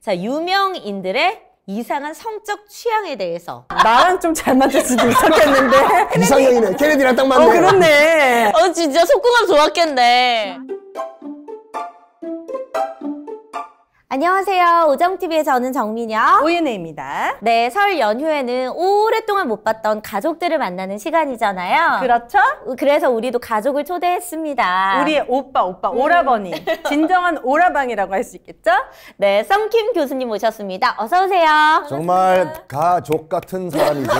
자, 유명인들의 이상한 성적 취향에 대해서. 나랑 좀 잘 맞을 수도 있었겠는데. 이상형이네. 케네디랑 딱 맞네. 어, 그렇네. 어, 진짜 속궁합 좋았겠네. 안녕하세요. 우정 t v 의 저는 정민영. 오윤혜입니다. 네, 설 연휴에는 오랫동안 못 봤던 가족들을 만나는 시간이잖아요. 그렇죠? 그래서 우리도 가족을 초대했습니다. 우리의 오빠, 오빠, 음. 오라버니. 진정한 오라방이라고 할 수 있겠죠? 네, 썸킴 교수님 모셨습니다. 어서오세요. 정말 가족 같은 사람이죠.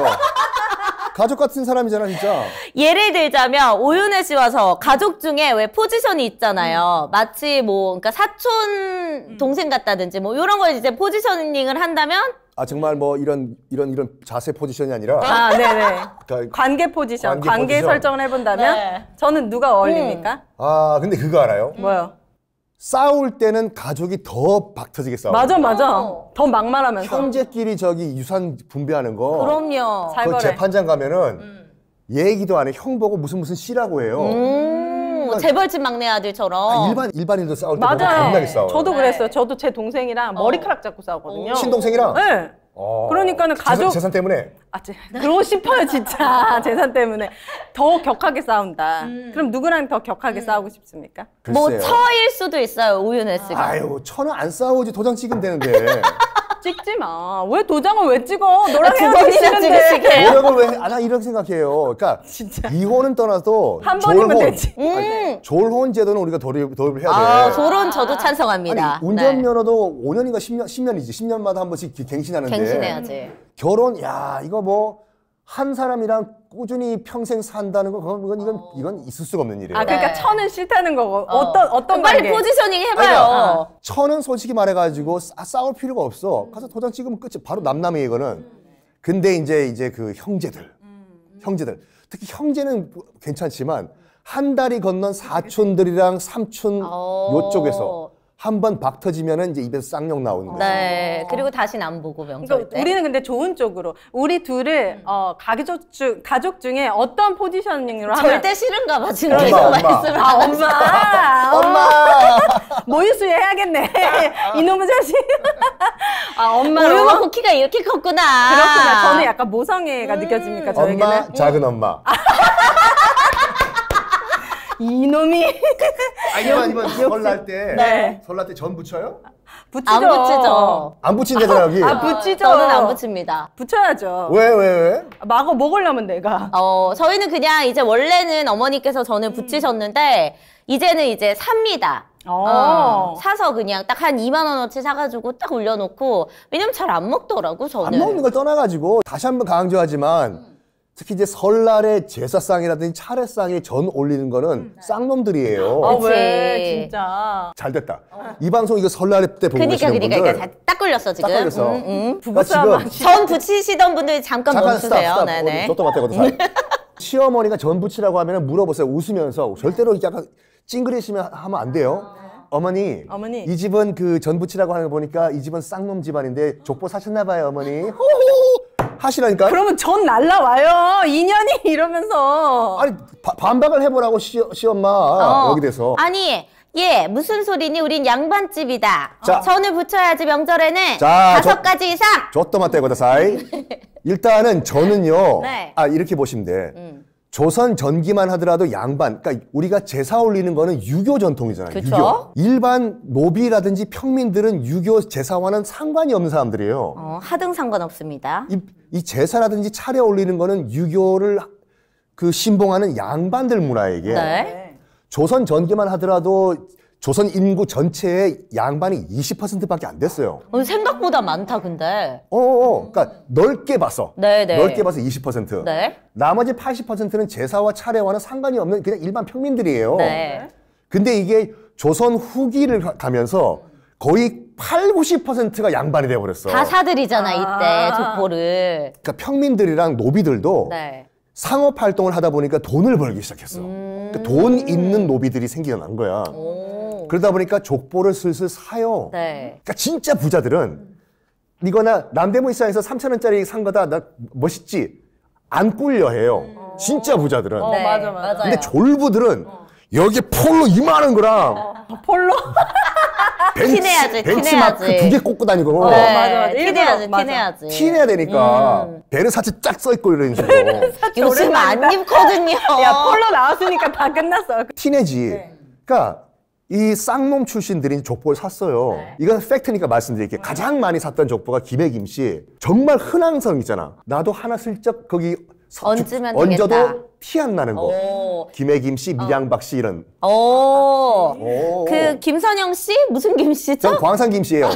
가족 같은 사람이잖아 진짜. 예를 들자면 오윤혜 씨와서 가족 중에 왜 포지션이 있잖아요. 음. 마치 뭐 그러니까 사촌 음. 동생 같다든지 뭐 이런 걸 이제 포지셔닝을 한다면 아 정말 뭐 이런 이런 이런 자세 포지션이 아니라 아, 네네. 네. 그러니까 관계 포지션, 관계, 관계 포지션. 설정을 해본다면 네. 저는 누가 음. 어울립니까? 아 근데 그거 알아요? 뭐요? 싸울 때는 가족이 더 박터지게 싸워. 맞아 맞아. 어. 더 막말하면서. 형제끼리 저기 유산 분배하는 거. 그럼요. 그 재판장 가면은 음. 얘기도 안 해. 형 보고 무슨 무슨 씨라고 해요. 음. 그러니까 재벌집 막내 아들처럼. 아, 일반 일반인도 싸울 때 맞아요. 겁나게 싸워. 저도 그랬어요. 네. 저도 제 동생이랑 어. 머리카락 잡고 싸우거든요. 어. 친동생이랑. 네. 어, 그러니까는 가족 재산, 재산, 때문에 아 제, 그러고 싶어요 진짜 재산 때문에 더 격하게 싸운다. 음. 그럼 누구랑 더 격하게 음. 싸우고 싶습니까? 글쎄요. 뭐 처일 수도 있어요 우유네씨가 아유 처는 안 싸우지 도장 찍으면 되는데. 찍지 마. 왜 도장을 왜 찍어? 너랑 아, 헤어지기 싫데 노력을 왜? 아나 이런 생각해요. 그러니까 진짜. 이혼은 떠나서 한 졸혼. 번이면 되지. 음. 졸혼 제도는 우리가 도입, 도입을 해야 아, 돼. 아, 졸혼 저도 찬성합니다. 아니, 운전면허도 네. 5년인가 10년, 10년이지. 10년마다 한 번씩 갱신하는데. 갱신해야지. 결혼 야 이거 뭐한 사람이랑 꾸준히 평생 산다는 건 그건, 그건 이건 이건 어. 있을 수가 없는 일이에요. 아 그러니까 네. 천은 싫다는 거고 뭐, 어. 떤 어떤 빨리 관계? 포지셔닝 해봐요. 아니, 그러니까 어. 천은 솔직히 말해가지고 싸, 울 필요가 없어. 음. 가서 도장 찍으면 끝이 바로 남남이 이거는. 음, 네. 근데 이제 이제 그 형제들, 음, 형제들 특히 형제는 뭐 괜찮지만 한 달이 건넌 사촌들이랑 삼촌 어. 요쪽에서 한번박 터지면은 이제 입에서 쌍욕 나오는 거예요. 네. 그리고 다시안 보고 명절 그러니까 때. 우리는 근데 좋은 쪽으로 우리 둘을 음. 어, 가족 중 가족 중에 어떤 포지셔닝으로 하면 절대 싫은가 봐 지금 엄마, 엄마. 말씀을 아 엄마 엄마 모유수유 해야겠네 이놈의 자식 아 엄마로 우유 쿠키가 어, 이렇게 컸구나 그렇구나 저는 약간 모성애가 음. 느껴집니까 저에게는 엄마 작은 엄마 음. 이놈이. 아니면 아니면 설날 때 네. 설날 때 전 붙여요? 붙이죠. 안 붙이죠. 안 붙인다잖아 여기. 아, 아, 붙이죠. 저는 안 붙입니다. 붙여야죠. 왜 왜 왜, 마구 먹으려면 내가. 어 저희는 그냥 이제 원래는 어머니께서 저는 음. 붙이셨는데 이제는 이제 삽니다. 어. 어 사서 그냥 딱 한 2만 원어치 사가지고 딱 올려놓고 왜냐면 잘 안 먹더라고 저는. 안 먹는 걸 떠나가지고 다시 한 번 강조하지만. 음. 특히 이제 설날에 제사상이라든지 차례상에 전 올리는 거는 음. 네. 쌍놈들이에요. 아, 왜? 진짜. 잘 됐다. 어. 이 방송 이거 설날 때 보고 계시는 그러니까, 분들. 그러니까, 딱 걸렸어, 지금. 딱 걸렸어. 음, 음. 부부싸움. 전 붙이시던 분들 잠깐, 잠깐 멈추세요. 스탑, 스탑. 네네. 저도 맞다거든, 음. 시어머니가 전 붙이라고 하면 물어보세요. 웃으면서. 절대로 약간 찡그리시면 하면 안 돼요. 어. 어머니, 어머니, 이 집은 그 전부치라고 하는 거 보니까 이 집은 쌍놈 집안인데 족보 사셨나 봐요, 어머니. 호호! 하시라니까. 요 그러면 전 날라와요. 인연이 이러면서. 아니 바, 반박을 해보라고 시, 시엄마 어. 여기 돼서. 아니 예, 무슨 소리니? 우린 양반집이다. 자, 어, 전을 붙여야지 명절에는 자, 다섯 저, 가지 이상. 저또만 떼고다 사이. 일단은 저는요. 네. 아 이렇게 보시면 돼. 음. 조선 전기만 하더라도 양반, 그러니까 우리가 제사 올리는 거는 유교 전통이잖아요. 그쵸? 유교. 일반 노비라든지 평민들은 유교 제사와는 상관이 없는 사람들이에요. 어, 하등 상관없습니다. 이, 이 제사라든지 차례 올리는 거는 유교를 그 신봉하는 양반들 문화에게 네. 네. 조선 전기만 하더라도 조선 인구 전체의 양반이 20%밖에 안 됐어요. 어, 생각보다 많다 근데. 어, 어, 어. 그러니까 넓게 봤어. 네, 네. 넓게 봐서 20%. 네. 나머지 80%는 제사와 차례와는 상관이 없는 그냥 일반 평민들이에요. 네. 근데 이게 조선 후기를 가면서 거의 8, 90%가 양반이 돼 버렸어. 가사들이잖아 이때 아. 족보를. 그러니까 평민들이랑 노비들도 네. 상업 활동을 하다 보니까 돈을 벌기 시작했어. 음... 그러니까 돈 있는 노비들이 생겨난 거야. 오... 그러다 보니까 족보를 슬슬 사요. 네. 그러니까 진짜 부자들은 이거나 남대문시장에서 3천 원짜리 산 거다 나 멋있지 안 꿀려 해요. 음. 어. 진짜 부자들은. 어, 네. 맞아, 맞아. 근데 졸부들은 어. 여기 폴로 이만한 거랑 어. 아, 폴로 벤치, 티내야지, 벤치마크 그 두개 꽂고 다니고. 네. 맞아, 맞아. 네, 티내야지, 맞아. 티내야지. 티내야 되니까. 음. 베르사치 쫙 써있고 이런 식으로. 요즘 안 입거든요. 야, 폴로 나왔으니까 다 끝났어. 티내지. 네. 그니까 이 쌍놈 출신들이 족보를 샀어요. 네. 이건 팩트니까 말씀드릴게요. 네. 가장 많이 샀던 족보가 김해김 씨. 정말 흔한성 있잖아. 나도 하나 슬쩍 거기 얹으면 얹어도 티안 나는 거. 김해김 씨, 어. 미량박 씨 이런. 오. 오. 그 김선영 씨 무슨 김 씨죠? 전 광산 김 씨예요.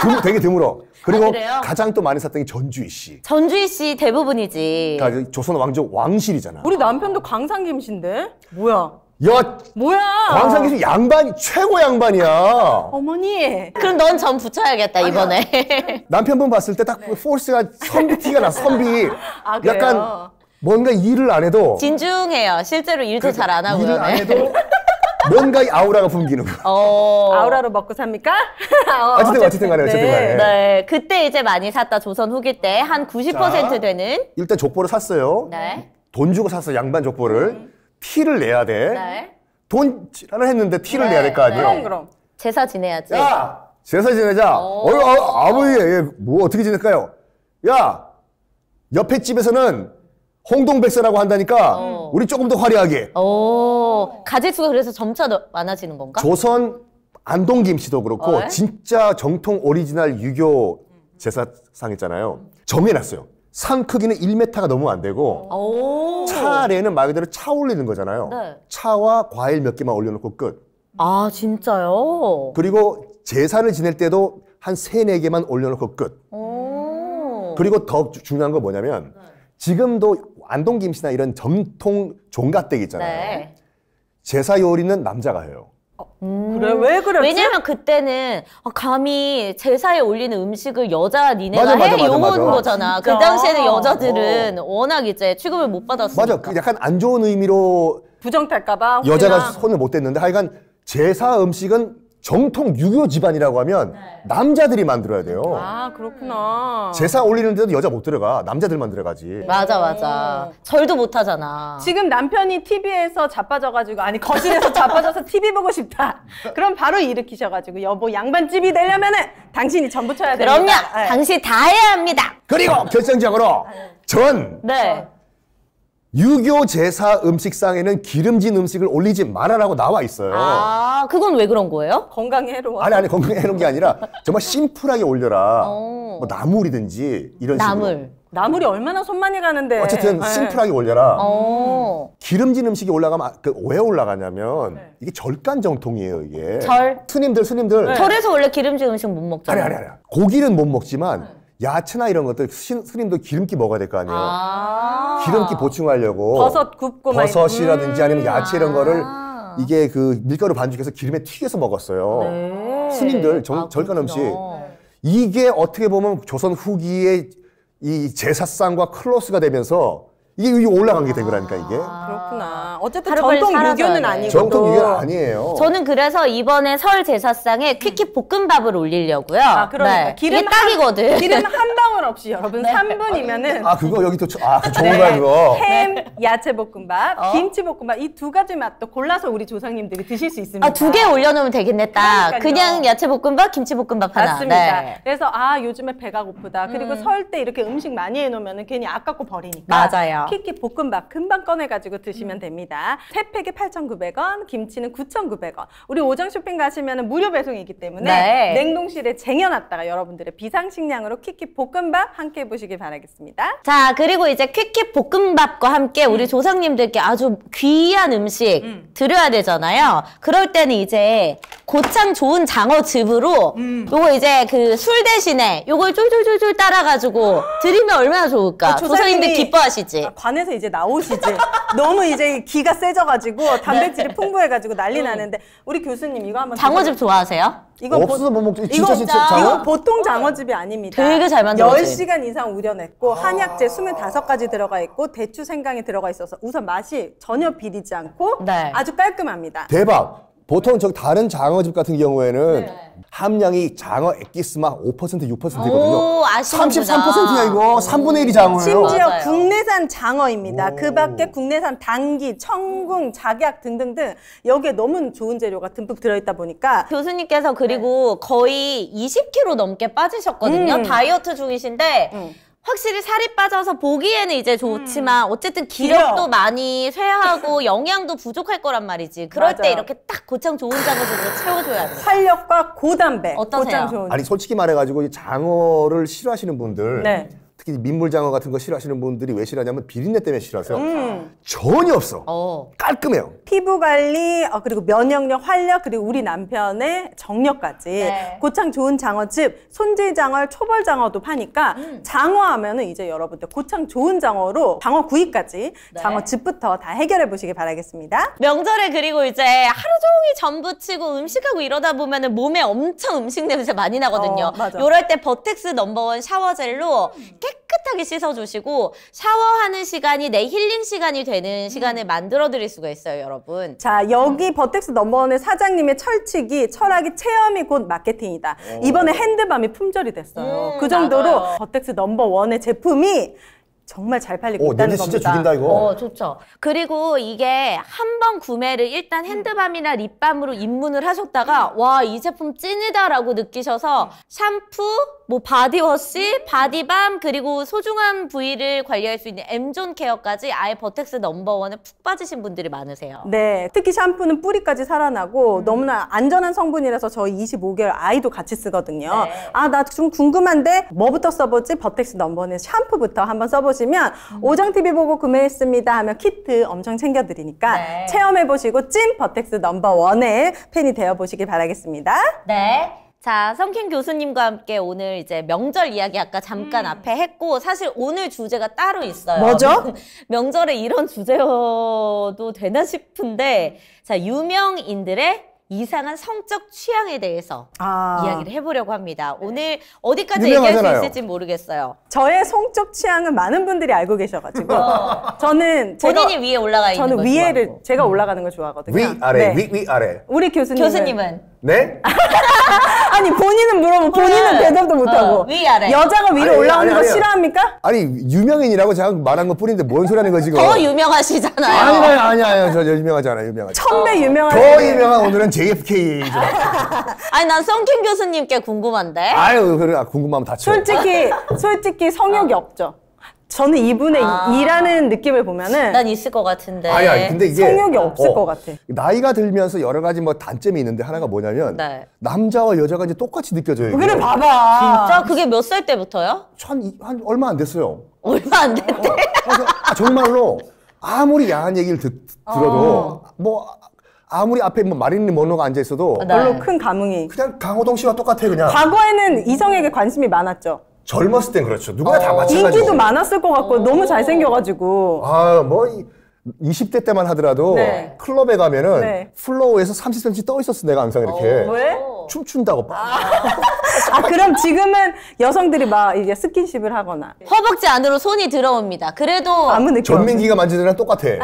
드물, 되게 드물어. 그리고 아, 가장 또 많이 샀던 게 전주희 씨. 전주희 씨 대부분이지. 그러니까 조선 왕조 왕실이잖아. 우리 남편도 광산 김 씨인데? 뭐야? 야 뭐야 광상 기술 양반이 최고 양반이야 어머니 그럼 넌전 붙여야겠다 아니야. 이번에 남편분 봤을 때 딱 포스가 네. 선비 티가 나 선비 아, 약간 뭔가 일을 안 해도 진중해요 실제로 일도 그러니까 잘안 하고 일을 안 해도 뭔가 이 아우라가 풍기는 거. 어... 아우라로 먹고 삽니까? 어, 어쨌든 어쨌든 간에 어쨌든 네. 간에. 네. 네. 그때 이제 많이 샀다 조선 후기 때 한 90% 되는 일단 족보를 샀어요. 네. 돈 주고 샀어 양반 족보를. 음. 티를 내야 돼. 네. 돈 지랄을 했는데 티를 네, 내야 될 거 아니에요. 그럼 그럼. 제사 지내야지. 야 제사 지내자. 어, 어, 어 아버지, 예, 뭐 어떻게 지낼까요? 야 옆에 집에서는 홍동백사라고 한다니까 어. 우리 조금 더 화려하게. 오, 가짓수가 그래서 점차 더 많아지는 건가? 조선 안동 김씨도 그렇고 어이? 진짜 정통 오리지널 유교 제사상 있잖아요. 정해놨어요. 산 크기는 1m가 너무 안 되고 차 안에는 말 그대로 차 올리는 거잖아요. 네. 차와 과일 몇 개만 올려놓고 끝. 아 진짜요? 그리고 제사를 지낼 때도 한 3, 4 개만 올려놓고 끝. 그리고 더 중요한 건 뭐냐면 네. 지금도 안동 김씨나 이런 전통 종갓댁 있잖아요. 네. 제사 요리는 남자가 해요. 음. 그래 왜 음. 그랬지? 왜냐면 그때는 어, 감히 제사에 올리는 음식을 여자 니네가 맞아, 맞아, 해 맞아, 맞아. 요건 거잖아. 그 진짜? 그 당시에는 여자들은 어. 워낙 이제 취급을 못받았어 맞아. 그 약간 안 좋은 의미로 부정탈까봐 여자가 손을 못 댔는데 하여간 제사 음식은 정통 유교 집안이라고 하면 네. 남자들이 만들어야 돼요. 아 그렇구나. 제사 음. 올리는데도 여자 못 들어가. 남자들만 들어가지. 맞아 맞아. 절도 못 하잖아. 지금 남편이 TV에서 자빠져가지고 아니 거실에서 자빠져서 TV 보고 싶다. 그럼 바로 일으키셔가지고 여보 양반집이 되려면은 당신이 전부 쳐야 돼요. 그럼요. 네. 당신 다 해야 합니다. 그리고 결정적으로 아, 네. 전. 네. 유교 제사 음식상에는 기름진 음식을 올리지 말아라고 나와 있어요. 아, 그건 왜 그런 거예요? 건강에 해로워. 아니 아니 건강에 해로운 게 아니라 정말 심플하게 올려라. 어. 뭐 나물이든지 이런 나물. 식으로. 나물이 얼마나 손 많이 가는데. 어쨌든 네. 심플하게 올려라. 어. 기름진 음식이 올라가면 아, 그왜 올라가냐면 네. 이게 절간 정통이에요 이게. 절. 스님들 스님들. 네. 절에서 원래 기름진 음식 못 먹잖아요. 아니 아니 아니. 고기는 못 먹지만. 네. 야채나 이런 것들 신, 스님도 기름기 먹어야 될 거 아니에요. 아~ 기름기 보충하려고 버섯 굽고 버섯이라든지 음~ 아니면 야채 이런 거를 음. 이게 그 밀가루 반죽해서 기름에 튀겨서 먹었어요. 네~ 스님들 정, 아, 절간 음식 이게 어떻게 보면 조선 후기의 이 제사상과 클로스가 되면서 이게 올라간 게 된 거라니까 이게. 아. 그렇구나. 어쨌든 네. 전통 유교는 아니고 전통 유교 아니에요. 저는 그래서 이번에 설 제사상에 퀴퀴 볶음밥을 올리려고요. 아, 그러니까 네. 기름 딱이거든. 기름 한 방울 없이 여러분 네. 3분이면은 아, 그거 여기 또 아, 그 좋은 거야, 그거. 햄, 야채 볶음밥, 어. 김치 볶음밥 이 두 가지 맛도 골라서 우리 조상님들이 드실 수 있습니다. 아, 두 개 올려 놓으면 되겠네, 다 그냥 야채 볶음밥, 김치 볶음밥 하나. 맞습니다. 네. 그래서 아, 요즘에 배가 고프다. 그리고 음. 설때 이렇게 음식 많이 해놓으면 괜히 아깝고 버리니까 맞아요. 퀴퀴 볶음밥 금방 꺼내 가지고 드시면 음. 됩니다. 있습니다. 세 팩에 8,900원, 김치는 9,900원. 우리 오전 쇼핑 가시면 무료 배송이기 때문에 네. 냉동실에 쟁여놨다가 여러분들의 비상식량으로 킥킥 볶음밥 함께 보시길 바라겠습니다. 자, 그리고 이제 킥킥 볶음밥과 함께 우리 음. 조상님들께 아주 귀한 음식 음. 드려야 되잖아요. 그럴 때는 이제 고창 좋은 장어즙으로 음. 요거 이제 그 술 대신에 요걸 쫄쫄쫄쫄 따라가지고 드리면 얼마나 좋을까. 아, 조상님들 기뻐하시지. 아, 관에서 이제 나오시지. 너무 이제 기 기가 세져가지고 네. 단백질이 네. 풍부해가지고 난리 음. 나는데 우리 교수님 이거 한번 장어집 좋아하세요? 이건 없어서 못 뭐 먹지. 진짜 진짜 이건 장어? 보통 어. 장어즙이 아닙니다. 되게 잘 만들었지. 10시간 이상 우려냈고 아. 한약재 25가지 들어가 있고 대추 생강이 들어가 있어서 우선 맛이 전혀 비리지 않고 네. 아주 깔끔합니다. 대박. 보통 저 다른 장어집 같은 경우에는 네. 함량이 장어 엑기스마 5% 6%거든요. 오, 아시는구나. 33%야 이거. 3분의 1이 장어예요. 심지어 맞아요. 국내산 장어입니다. 그 밖에 국내산 당귀, 청궁, 작약 등등등 여기에 너무 좋은 재료가 듬뿍 들어있다 보니까 교수님께서 그리고 네. 거의 20kg 넘게 빠지셨거든요. 음. 다이어트 중이신데 음. 확실히 살이 빠져서 보기에는 이제 좋지만 음. 어쨌든 기력도 길어. 많이 쇠하고 영양도 부족할 거란 말이지. 그럴 맞아때 이렇게 딱 고창 좋은 장어들로 채워줘야 돼. 활력과 고단백. 어떠세요? 고창 좋은. 아니 솔직히 말해가지고 이 장어를 싫어하시는 분들 네. 특히 민물장어 같은 거 싫어하시는 분들이 왜 싫어하냐면 비린내 때문에 싫어서 음. 전혀 없어. 어. 깔끔해요. 피부 관리 어, 그리고 면역력, 활력 그리고 우리 남편의 정력까지 네. 고창 좋은 장어집 손질 장어, 초벌 장어도 파니까 음. 장어하면은 이제 여러분들 고창 좋은 장어로 장어 구이까지 네. 장어집부터 다 해결해 보시길 바라겠습니다. 명절에 그리고 이제 하루 종일 전부치고 음식하고 이러다 보면은 몸에 엄청 음식 냄새 많이 나거든요. 어, 맞아. 이럴 때 버텍스 넘버원 샤워젤로 음. 깨 깨끗하게 씻어주시고 샤워하는 시간이 내 힐링 시간이 되는 음. 시간을 만들어 드릴 수가 있어요, 여러분. 자, 여기 음. 버텍스 넘버원의 사장님의 철칙이 철학이 체험이 곧 마케팅이다. 오. 이번에 핸드밤이 품절이 됐어요. 음, 그 정도로 맞아요. 버텍스 넘버원의 제품이 정말 잘 팔리고 오, 있다는 겁니다. 진짜 죽인다 이거. 어, 좋죠. 그리고 이게 한 번 구매를 일단 핸드밤이나 립밤으로 입문을 하셨다가 음. 와, 이 제품 찐이다라고 느끼셔서 음. 샴푸, 뭐 바디워시, 바디밤 그리고 소중한 부위를 관리할 수 있는 엠존 케어까지 아예 버텍스 넘버원에 푹 빠지신 분들이 많으세요. 네, 특히 샴푸는 뿌리까지 살아나고 음. 너무나 안전한 성분이라서 저희 25개월 아이도 같이 쓰거든요. 네. 아나 좀 궁금한데 뭐부터 써보지? 버텍스 넘버는 샴푸부터 한번 써보시면 음. 오정 TV 보고 구매했습니다 하면 키트 엄청 챙겨드리니까 네. 체험해보시고 찐 버텍스 넘버원의 팬이 되어보시길 바라겠습니다. 네. 자, 성킨 교수님과 함께 오늘 이제 명절 이야기 아까 잠깐 음. 앞에 했고 사실 오늘 주제가 따로 있어요. 뭐죠? 명절에 이런 주제여도 되나 싶은데 자, 유명인들의 이상한 성적 취향에 대해서 아. 이야기를 해보려고 합니다. 네. 오늘 어디까지 유명하잖아요. 얘기할 수 있을지 모르겠어요. 저의 성적 취향은 많은 분들이 알고 계셔가지고 어. 저는 본인이 위에 올라가 있는 저는 위에를 좋아하고. 제가 음. 올라가는 걸 좋아하거든요. 위 아래 네. 위, 위 아래. 우리 교수님 교수님은 네? 아니 본인은 물어보 어, 본인은 어, 대답도 못하고 어, 위아래 여자가 위로 아니, 올라오는 아니, 거 아니, 싫어합니까? 아니 유명인이라고 제가 말한 것 뿐인데 뭔 소리 하는 거지 금더 유명하시잖아요 아니 아니 아니 저 유명하지 않아요 유명하지 천배 어. 어. 유명한 더 유명한 오늘은 JFK 아니 난 성균 교수님께 궁금한데 아유 그래 아, 궁금하면 다쳐 솔직히 솔직히 성욕이 없죠 저는 이분의 아. 이라하는 느낌을 보면은 난 있을 것 같은데. 아야, 근데 이게 성욕이 어, 없을 어, 것 같아. 나이가 들면서 여러 가지 뭐 단점이 있는데 하나가 뭐냐면 네. 남자와 여자가 이제 똑같이 느껴져요. 그래 봐봐. 진짜 그게 몇 살 때부터요? 한, 한 얼마 안 됐어요. 얼마 안 됐대. 어, 그래서, 어, 아, 정말로 아무리 야한 얘기를 듣, 들어도 어. 뭐 아무리 앞에 뭐 마린 모노가 앉아 있어도 어, 네. 별로 네. 큰 감흥이. 그냥 강호동 씨와 똑같아 그냥. 과거에는 이성에게 관심이 많았죠. 젊었을 땐 그렇죠. 누구나 어. 다마찬가지 인기도 많았을 것 같고 너무 어. 잘생겨가지고. 아, 뭐 이, 20대 때만 하더라도 네. 클럽에 가면은 네. 플로어에서 30cm 떠 있었어 내가 항상 이렇게. 어, 왜? 어. 춤춘다고. 아. 아, 그럼 지금은 여성들이 막 이게 스킨십을 하거나 네. 허벅지 안으로 손이 들어옵니다. 그래도 아, 아무 느낌 전민기가 만지는 애랑 똑같아.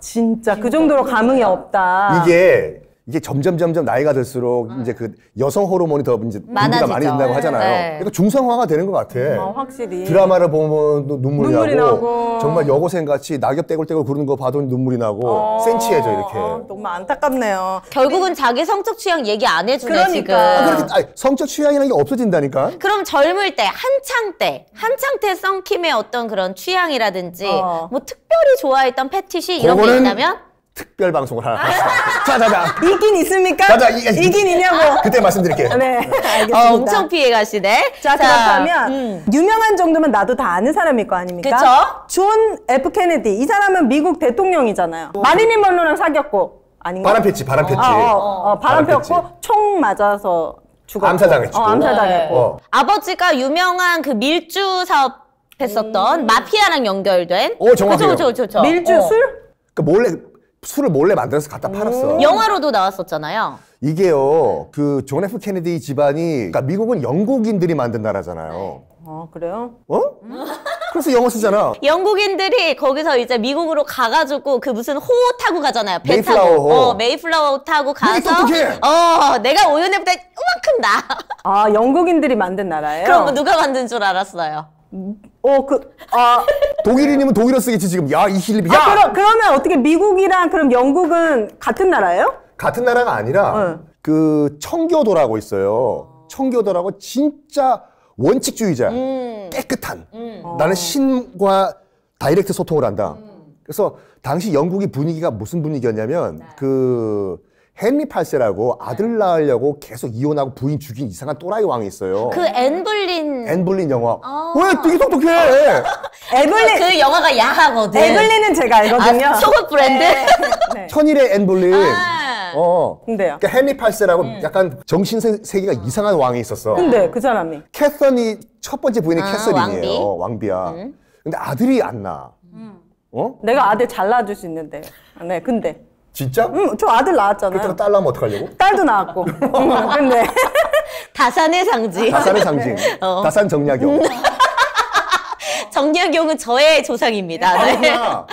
진짜 그 정도로 감흥이 없다. 이게 이게 점점 점점 나이가 들수록 음. 이제 그 여성 호르몬이 더 이제 많아지 많이 된다고 네. 하잖아요. 네. 그러니까 중성화가 되는 것 같아. 어, 확실히 드라마를 보면 눈물이, 눈물이 나고, 나고, 정말 여고생 같이 낙엽 떼굴떼굴 구르는 거 봐도 눈물이 나고 어, 센치해져 이렇게. 어, 너무 안타깝네요. 결국은 근데... 네. 자기 성적 취향 얘기 안 해주네 그러니까. 지금. 아, 그렇게, 아니, 성적 취향이라는 게 없어진다니까. 그럼 젊을 때 한창 때 한창 때 썬킴의 어떤 그런 취향이라든지 어. 뭐 특별히 좋아했던 패티시 이런 게 있다면? 특별 방송을 하나 합시다. 자, 자, 자. 있긴 있습니까? 자, 자, 이, 이, 긴 있냐고. 그때 말씀드릴게요. 네, 네. 알겠습니다. 아, 엄청 피해 가시네. 자, 자 그렇다면 음. 유명한 정도면 나도 다 아는 사람일 거 아닙니까? 그쵸? 존 F 케네디 이 사람은 미국 대통령이잖아요. 오. 음. 마릴린 먼로랑 사귀었고 아닌가? 바람 폈지, 바람 폈지. 어, 어, 어, 어 바람, 폈고 총 맞아서 죽었고. 암살당했죠. 어, 암살당했고. 네. 어. 아버지가 유명한 그 밀주 사업 했었던 음. 마피아랑 연결된. 오, 정확해요. 그쵸, 그쵸, 그쵸. 밀주 어. 술? 그 몰래 술을 몰래 만들어서 갖다 팔았어. 영화로도 나왔었잖아요. 이게요, 그 존 F 케네디 집안이, 그러니까 미국은 영국인들이 만든 나라잖아요. 아 그래요? 어? 그래서 영어 쓰잖아. 영국인들이 거기서 이제 미국으로 가가지고 그 무슨 호 타고 가잖아요. 배 메이플라워 타고. 호. 어, 메이플라워 타고 가서. 똑똑해. 어, 내가 오연애보다 이만큼 나. 아 영국인들이 만든 나라예요? 그럼 뭐 누가 만든 줄 알았어요? 어, 그, 아. 독일인이면 독일어 쓰겠지, 지금. 야, 이 실립이. 야! 아, 그러, 그러면 어떻게 미국이랑 그럼 영국은 같은 나라예요? 같은 나라가 아니라, 어. 그, 청교도라고 있어요. 청교도라고 진짜 원칙주의자. 음. 깨끗한. 음. 나는 어. 신과 다이렉트 소통을 한다. 음. 그래서 당시 영국이 분위기가 무슨 분위기였냐면, 네. 그, 헨리 8세라고 아들 낳으려고 계속 이혼하고 부인 죽인 이상한 또라이 왕이 있어요. 그 앤블린. 앤블린 영화. 어. 왜 되게 똑똑해. 에블린. 그 영화가 야하거든. 에블린은 제가 아, 알거든요. 아, 속옷 브랜드? 네. 네. 천일의 앤블린. 아. 어. 근데요. 그니까 헨리 8세라고 음. 약간 정신 세계가 아. 이상한 왕이 있었어. 근데 그 사람이. 캐서니 첫 번째 부인이 아, 캐서린이에요. 왕비? 야 음. 근데 아들이 안 나. 음. 어? 내가 아들 잘라줄 수 있는데. 네, 근데. 진짜? 응, 저 아들 낳았잖아요. 그때딸 낳으면 어떡하려고? 딸도 낳았고. 응, 근데. 다산의 상징. 다산의 상징. 어. 다산 정약용. 정약용은 저의 조상입니다. 네. 그러니까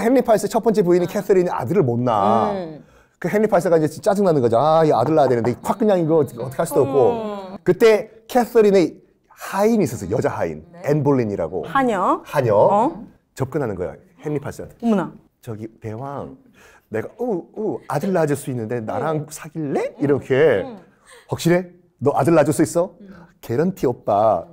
헨리 팔세 첫 번째 부인인 아. 캐서린이 아들을 못 낳아. 음. 그 헨리 팔세가 이제 짜증 나는 거죠. 아, 이 아들 낳아야 되는데 확 그냥 이거 어떻게 할 수도 없고. 음. 그때 캐서린의 하인이 있었어요. 여자 하인. 네. 앤 볼린이라고. 하녀. 하녀. 어? 접근하는 거야. 헨리 팔세한테. 어머나. 저기 대왕 내가 우우 아들 낳아줄 수 있는데 나랑 네. 사귈래? 음. 이렇게 음. 확실해? 너 아들 낳아줄 수 있어? 개런티 음. 오빠.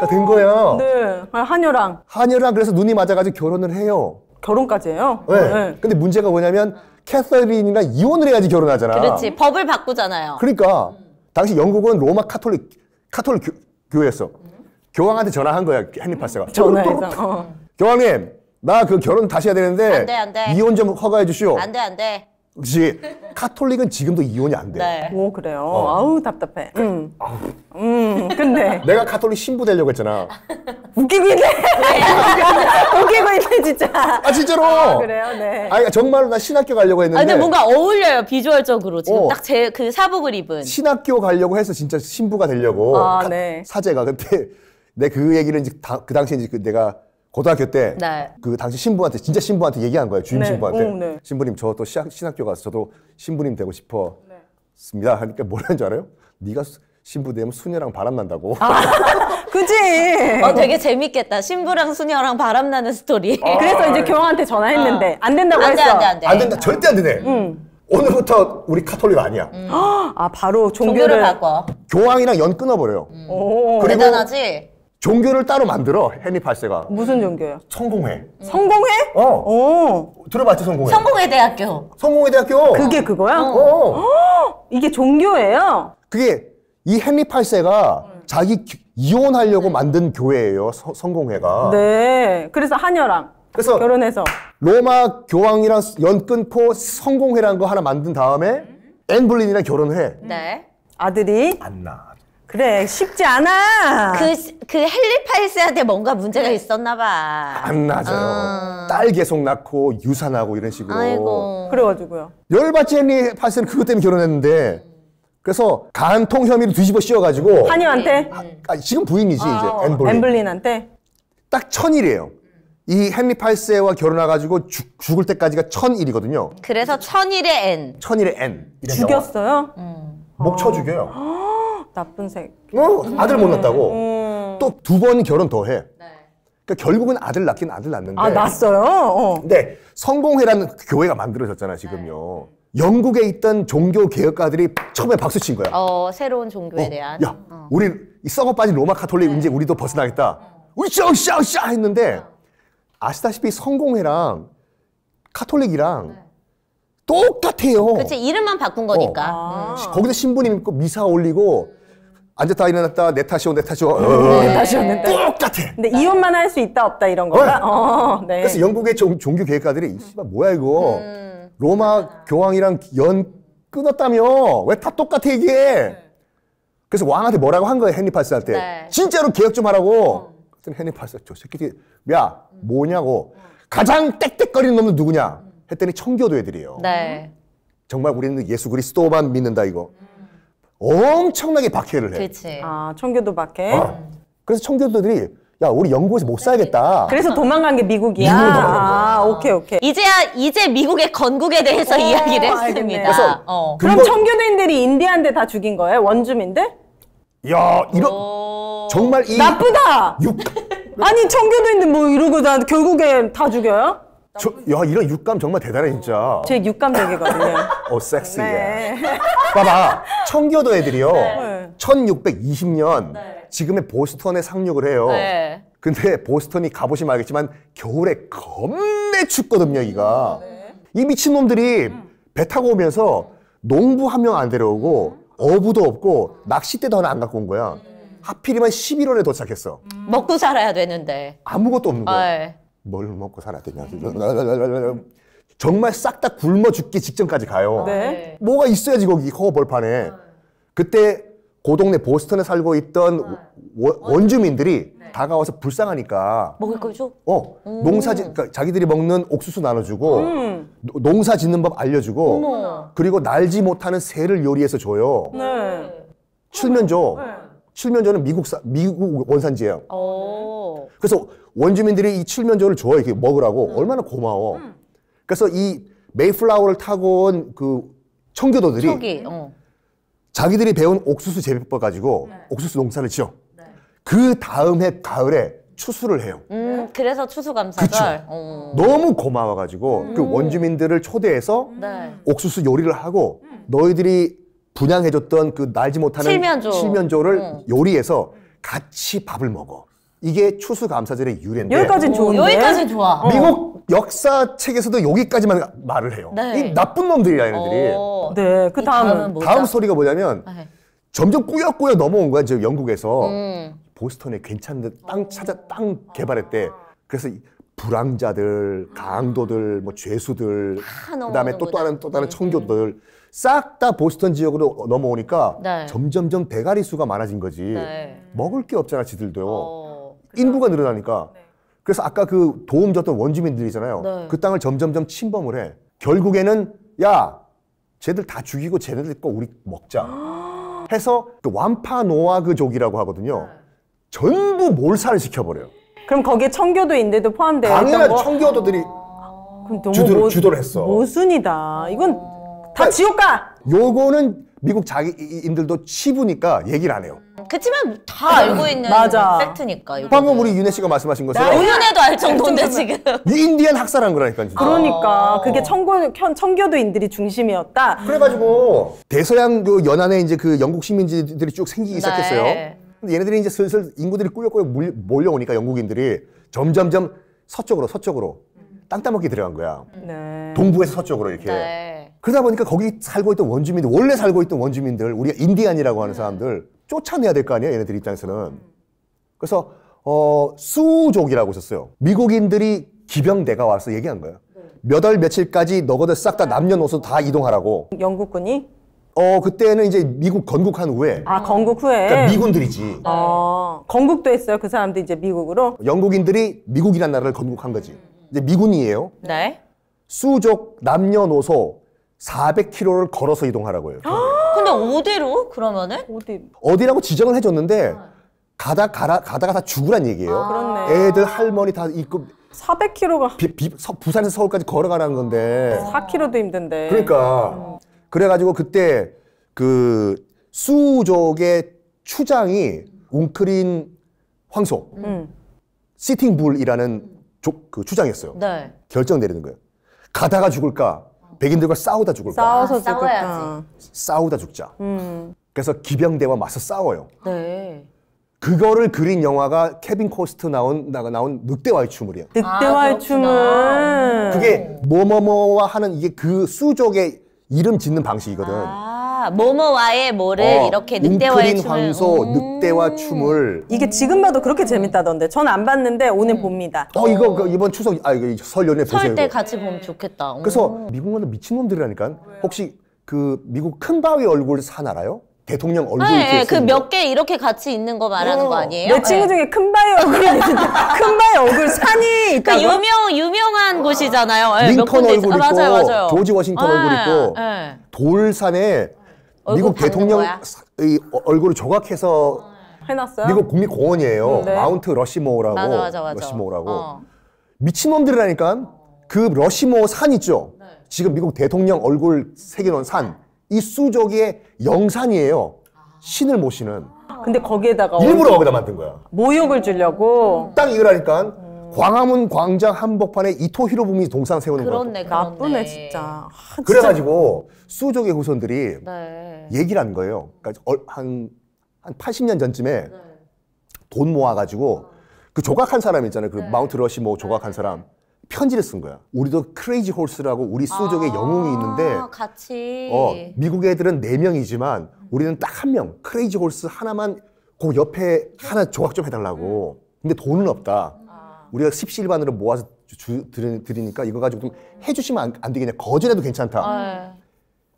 가된 거야. 네. 한여랑. 한여랑 그래서 눈이 맞아가지고 결혼을 해요. 결혼까지 해요? 네. 어, 네. 근데 문제가 뭐냐면 캐서린이랑 이혼을 해야지 결혼하잖아. 그렇지. 법을 바꾸잖아요. 그러니까 당시 영국은 로마 카톨릭 카톨릭 교, 회였어 음. 교황한테 전화한 거야 헨리 파스가. 전화해서. 어. 교황님 나그 결혼 다시 해야 되는데 안 돼, 안 돼. 이혼 좀 허가해 주시오. 안 돼, 안 돼. 그치 카톨릭은 지금도 이혼이 안 돼. 네. 오 그래요. 어. 아우 답답해. 음. 그, 음. 근데 내가 카톨릭 신부 되려고 했잖아. 웃기고 있네. 웃기고 있네 진짜. 아 진짜로. 아, 그래요. 네. 아 그러니까 정말로 나 신학교 가려고 했는데. 아 근데 뭔가 어울려요 비주얼적으로 지금 어. 딱제 그 사복을 입은. 신학교 가려고 해서 진짜 신부가 되려고. 아 카, 네. 사제가 그때 내 그 얘기를 그 당시에 이제 그 내가 고등학교 때그 네. 당시 신부한테 진짜 신부한테 얘기한 거예요 주임 네. 신부한테 오, 어, 네. 신부님 저 또 신학교 가서 저도 신부님 되고 싶어 습니다 하니까 뭐라는 줄 알아요? 네가 신부 되면 수녀랑 바람 난다고. 아, 그지. 어, 되게 재밌겠다. 신부랑 수녀랑 바람 나는 스토리. 아, 그래서 이제 교황한테 전화했는데 아. 안 된다고 안 했어. 안 돼, 안 돼, 안 돼. 안 된다. 절대 안 되네. 음. 오늘부터 우리 카톨릭 아니야. 음. 아 바로 종교를, 종교를 바꿔. 교황이랑 연 끊어버려요. 음. 그리고 대단하지. 종교를 따로 만들어 헨리 8세가 무슨 종교요? 성공회. 성공회? 어. 오. 들어봤죠 성공회. 성공회 대학교. 성공회 대학교. 그게 그거야? 어. 어. 이게 종교예요? 그게 이 헨리 8세가 음. 자기 이혼하려고 만든 교회예요. 서, 성공회가. 네. 그래서 한여랑 그래서 결혼해서 로마 교황이랑 연끊포 성공회라는 거 하나 만든 다음에 음. 앤블린이랑 결혼해. 네. 아들이 안나. 그래 쉽지 않아. 그그 그 헬리파이스한테 뭔가 문제가 네. 있었나 봐. 안 낮아요. 어. 딸 계속 낳고 유산하고 이런 식으로. 아이고. 그래가지고요. 열받지 헬리 파이스는 그것 때문에 결혼했는데 그래서 간통 혐의를 뒤집어 씌워가지고 한이한테 아, 아, 지금 부인이지 이제 아, 엠블린. 엠블린한테 딱 천일이에요. 이 헨리 팔세와 결혼해가지고 죽, 죽을 때까지가 천일이거든요. 그래서 천일의 N. 천일의 N. 죽였어요? 음. 목쳐 죽여요. 아. 나쁜 색. 어, 아들 못 낳았다고. 음. 음. 또두 번 결혼 더 해. 네. 그러니까 결국은 아들 낳긴 아들 낳는데. 아, 낳았어요? 어. 근데 네, 성공회라는 교회가 만들어졌잖아, 지금요. 네. 영국에 있던 종교 개혁가들이 처음에 박수 친 거야. 어, 새로운 종교에 어, 대한. 야, 어. 우리 썩어 빠진 로마 카톨릭 네. 이제 우리도 벗어나겠다. 어. 우리 샤샤샤 했는데 어. 아시다시피 성공회랑 카톨릭이랑 네. 똑같아요. 그렇지 이름만 바꾼 거니까. 어. 아. 거기서 신부님 입 미사 올리고 음. 앉았다 일어났다 내 탓이오 내 탓이오 네, 어. 내 탓이오 내 탓. 똑같아. 근데 이혼만 할 수 있다 없다 이런 건가? 어. 네. 어, 네. 그래서 영국의 종, 종교 계획가들이 이 씨발 뭐야 이거 음. 로마 교황이랑 연 끊었다며 왜 다 똑같아 이게? 네. 그래서 왕한테 뭐라고 한 거야 헨리 팔스한테 네. 진짜로 개혁 좀 하라고. 어. 그랬더니 헨리 팔스가 저 새끼들 야 뭐냐고 음. 가장 땡땡거리는 놈은 누구냐 했더니 청교도 애들이에요. 네. 정말 우리는 예수 그리스도만 믿는다 이거. 엄청나게 박해를 해. 그치. 아, 청교도 박해. 어. 그래서 청교도들이 야, 우리 영국에서 못 살겠다. 그래서 도망간 게 미국이야. 미 아, 오케이, 오케이. 이제야 이제 미국의 건국에 대해서 오, 어, 이야기를 했습니다. 그래서 어. 그럼 근거- 청교도인들이 인디안들 다 죽인 거예요? 원주민들? 야, 이런 정말 이 나쁘다! 육 아니 청교도인들 뭐 이러고 나 결국에 다 죽여요? 저, 야 이런 육감 정말 대단해 진짜. 제 육감적이거든요. 어 섹시. 네. 봐봐 청교도 애들이요. 네. 1620년 네. 지금의 보스턴에 상륙을 해요. 네. 근데 보스턴이 가보시면 알겠지만 겨울에 겁내 춥거든요 여기가. 네. 이 미친놈들이 음. 배 타고 오면서 농부 한 명 안 데려오고 어부도 없고 낚싯대도 하나 안 갖고 온 거야. 음. 하필이면 11월에 도착했어. 음. 먹고 살아야 되는데. 아무것도 없는 거야. 아, 예. 뭘 먹고 살아야 되냐. 음. 정말 싹 다 굶어 죽기 직전까지 가요. 아, 네. 뭐가 있어야지 거기 허벌판에. 아. 그때 고동네 그 보스턴에 살고 있던 어. 아. 원, 주민들이 네. 다가와서 불쌍하니까 먹을 걸 줘. 어, 음. 농사짓 그러니까 자기들이 먹는 옥수수 나눠주고 음. 농사 짓는 법 알려주고 어 그리고 날지 못하는 새를 요리해서 줘요. 네. 칠면조. 출면조는 네. 미국 사, 미국 원산지예요. 오. 어. 그래서 원주민들이 이 칠면조를 줘 이렇게 먹으라고 음. 얼마나 고마워. 음. 그래서 이 메이플라워를 타고 온 그 청교도들이 저기, 어. 자기들이 배운 옥수수 재배법 가지고 네. 옥수수 농사를 지어. 네. 그 다음 해 가을에 추수를 해요. 음, 그래서 추수감사절. 어. 너무 고마워가지고 음. 그 원주민들을 초대해서 음. 네. 옥수수 요리를 하고 너희들이 분양해줬던 그 날지 못하는 칠면조. 를 어. 요리해서 같이 밥을 먹어. 이게 추수감사절의 유래인데. 여기까지 좋은데. 여기까지 좋아. 어. 미국 역사 책에서도 여기까지만 말을 해요. 네. 이 나쁜 놈들이야 얘네들이. 어. 네. 그 다음은 다음 소리가 뭐냐면 아, 네. 점점 꾸역꾸역 넘어온 거야 지금 영국에서 음. 보스턴에 괜찮은 땅 찾아 땅 개발했대. 그래서 불황자들, 강도들, 뭐 죄수들, 그다음에 또, 또 다른 또 다른 음, 청교도들 싹 다 보스턴 지역으로 넘어오니까 네. 점점점 대가리 수가 많아진 거지. 네. 먹을 게 없잖아 지들도. 어. 인구가 늘어나니까. 네. 그래서 아까 그 도움 줬던 원주민들이잖아요. 네. 그 땅을 점점점 침범을 해. 결국에는 야, 쟤들 다 죽이고 쟤네들 거 우리 먹자. 해서 그 완파노아그족이라고 하거든요. 네. 전부 몰살을 시켜버려요. 그럼 거기에 청교도인데도 포함돼요 당연한 거? 청교도들이 아. 그럼 너무 주도를, 모, 주도를 했어. 모순이다. 이건 다 아... 지옥 가. 요거는 미국 자기인들도 치부니까 얘기를 안 해요. 그치만 다 알고 있는 맞아. 팩트니까. 이거. 방금 우리 윤혜 씨가 말씀하신 것처럼 윤혜도 알 아, 정도인데 지금. 인디안 학살한 거라니까 진짜. 그러니까 아. 그게 청교, 청교도인들이 중심이었다. 그래가지고 대서양 그 연안에 이제 그 영국 식민지들이 쭉 생기기 네. 시작했어요. 근데 얘네들이 이제 슬슬 인구들이 꾸역꾸역 몰려오니까 영국인들이 점점점 서쪽으로 서쪽으로 땅 따먹기 들어간 거야. 네. 동부에서 서쪽으로 이렇게. 네. 그러다 보니까 거기 살고 있던 원주민들 원래 살고 있던 원주민들 우리가 인디안이라고 하는 사람들 쫓아내야 될 거 아니에요, 얘네들 입장에서는. 그래서 어, 수족이라고 있었어요. 미국인들이 기병대가 와서 얘기한 거예요. 네. 몇월 며칠까지 너거들 싹 다 남녀노소 다 이동하라고. 영국군이? 어 그때는 이제 미국 건국한 후에. 아 건국 후에. 그러니까 미군들이지. 어 건국도 했어요. 그사람들 이제 미국으로. 영국인들이 미국이란 나라를 건국한 거지. 이제 미군이에요. 네. 수족 남녀노소 400km를 걸어서 이동하라고 해요. 근데 어디로 그러면은? 어디? 어디라고 지정을 해줬는데 아. 가다 가라 가다가 다 죽으란 얘기예요. 아, 그렇네. 애들 할머니 다 있고 400km가 비, 비, 서, 부산에서 서울까지 걸어가라는 건데 4km도 아, 힘든데. 그러니까 음. 그래가지고 그때 그 수족의 추장이 웅크린 황소 음. 시팅불이라는 조, 그 추장이었어요. 네. 결정 내리는 거예요. 가다가 죽을까 백인들과 싸우다 죽을 거야. 싸워서 아, 싸워야지. 싸우다 죽자. 음. 그래서 기병대와 맞서 싸워요. 네. 그거를 그린 영화가 케빈 코스트 나온 나, 나온 늑대와의 춤을이에요. 늑대와의 아, 춤을 그게 뭐뭐뭐와 하는 이게 그 수족의 이름 짓는 방식이거든. 아. 모모와의 뭐를 어, 이렇게 늑대와의 춤을. 황소, 음. 늑대와 춤을. 이게 지금 봐도 그렇게 재밌다던데. 전 안 봤는데 오늘 음. 봅니다. 어, 이거 그 이번 추석, 아, 이거 설 연휴에 보세요. 설 때 같이 보면 좋겠다. 그래서 미국은 미친놈들이라니까. 혹시 그 미국 큰 바위 얼굴 산 알아요? 대통령 얼굴 네, 그 몇 개 이렇게 같이 있는 거 말하는 어, 거 아니에요? 내 친구 네. 중에 큰바위 얼굴이 큰바위 얼굴 산이 그러니까 있다고? 그 유명 유명한 곳이잖아요. 네, 링컨 아, 네, 얼굴 있고 조지 워싱턴 얼굴 있고 돌산에 미국 대통령의 얼굴을 조각해서 어. 해놨어요. 미국 국립공원이에요. 음, 네. 마운트 러시모어라고. 맞아, 맞아, 맞아. 러시모어라고. 어. 미친놈들이라니까 그 러시모어 산 있죠. 네. 지금 미국 대통령 얼굴 새겨놓은 산. 이수족의 영산이에요. 신을 모시는. 근데 거기에다가 일부러 거기다 만든 거야. 모욕을 주려고. 딱 이거라니까 광화문 광장 한복판에 이토 히로부미 동상 세우는 거 그렇네, 그렇네. 나쁘네 진짜. 아, 진짜. 그래가지고 수족의 후손들이 네. 얘기를 한 거예요. 그러니까 한한 한 80년 전쯤에 네. 돈 모아가지고 어. 그 조각한 사람 있잖아요. 그 네. 마운트 러시 뭐 조각한 네. 사람 편지를 쓴 거야. 우리도 크레이지 홀스라고 우리 수족의 아, 영웅이 있는데 같이 어, 미국 애들은 4 명이지만 우리는 딱 한 명. 크레이지 홀스 하나만 그 옆에 하나 조각 좀 해달라고. 음. 근데 돈은 없다. 우리가 십시일반으로 모아서 주, 주, 드리니까 이거 가지고 좀 해주시면 안, 안 되겠냐. 거절해도 괜찮다. 아, 네.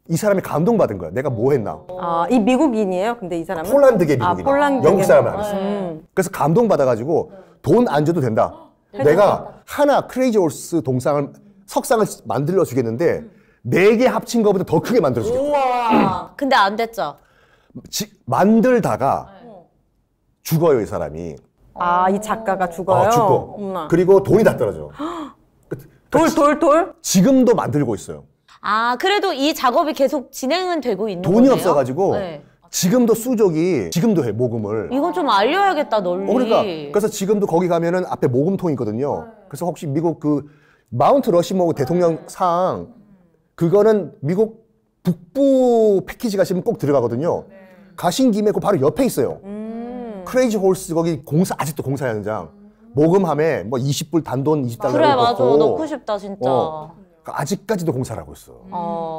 이 사람이 감동받은 거야. 내가 뭐 했나. 아, 이 미국인이에요? 근데 이 사람은? 폴란드계 미국인. 아, 폴란드 영국 사람은 아니어 네. 그래서 감동받아가지고 돈 안 줘도 된다. 내가 하나 크레이지 올스 동상을 석상을 만들어 주겠는데 네 개 합친 거보다 더 크게 만들어 주겠다. 우와. 근데 안 됐죠. 지, 만들다가 네. 죽어요, 이 사람이. 아, 이 어. 작가가 죽어요? 아, 어, 죽고. 어나 그리고 돈이 다 떨어져. 그, 돌, 그 돌, 돌? 지금도 만들고 있어요. 아, 그래도 이 작업이 계속 진행은 되고 있는 돈이 거네요? 없어가지고 네. 지금도 수족이 지금도 해 모금을. 이건 좀 알려야겠다 널리. 어, 그러니까 그래서 지금도 거기 가면은 앞에 모금통 이 있거든요. 네. 그래서 혹시 미국 그 마운트 러시모 네. 대통령상 그거는 미국 북부 패키지 가시면 꼭 들어가거든요. 네. 가신 김에 그 바로 옆에 있어요. 음. 크레이지 홀스 거기 공사 아직도 공사 현장. 모금함에 뭐 20불 단돈 20달러 그래 맞아 넣고 싶다 진짜. 어, 그러니까 아직까지도 공사를 하고 있어. 음.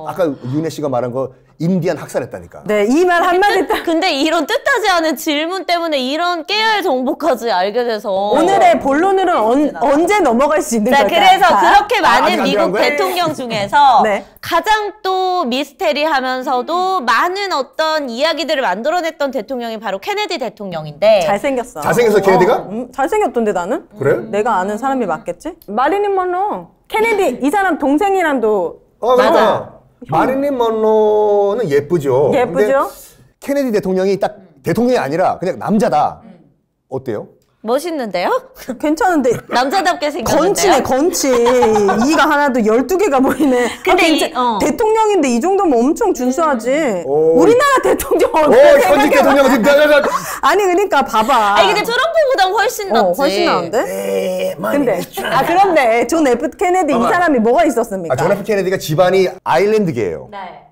아까 윤혜 씨가 말한 거 임디안 학살했다니까. 네, 이 말 한마디. 뜻, 근데 이런 뜻하지 않은 질문 때문에 이런 깨알 정보까지 알게 돼서 오늘의 본론으로 언, 언제 넘어갈 수 있는 거죠? 그래서 다? 그렇게 아, 많은 아, 미국 대통령 중에서 네. 가장 또 미스테리하면서도 많은 어떤 이야기들을 만들어냈던 대통령이 바로 케네디 대통령인데 잘생겼어. 잘생겼어 어, 케네디가? 어, 음, 잘생겼던데 나는. 그래? 음, 내가 아는 사람이 맞겠지? 마리린 먼로 케네디 이 사람 동생이랑도 어, 맞아. 마릴린 먼로는 예쁘죠. 예쁘죠? 케네디 대통령이 딱 대통령이 아니라 그냥 남자다. 음. 어때요? 멋있는데요? 괜찮은데 남자답게 생겼는데 건치네 건치 이가 하나도 12개가 보이네 아, 근데 아, 괜찮... 이, 어. 대통령인데 이 정도면 엄청 준수하지 음. 오. 우리나라 대통령 오, 현직 대통령 아니 그러니까 봐봐 아니 근데 트럼프보단 훨씬 어, 낫지 어, 훨씬 나은데? 근데 아 그런데 존 F 케네디 이 사람이 뭐가 있었습니까? 아, 존 F 케네디가 집안이 아일랜드계예요 네.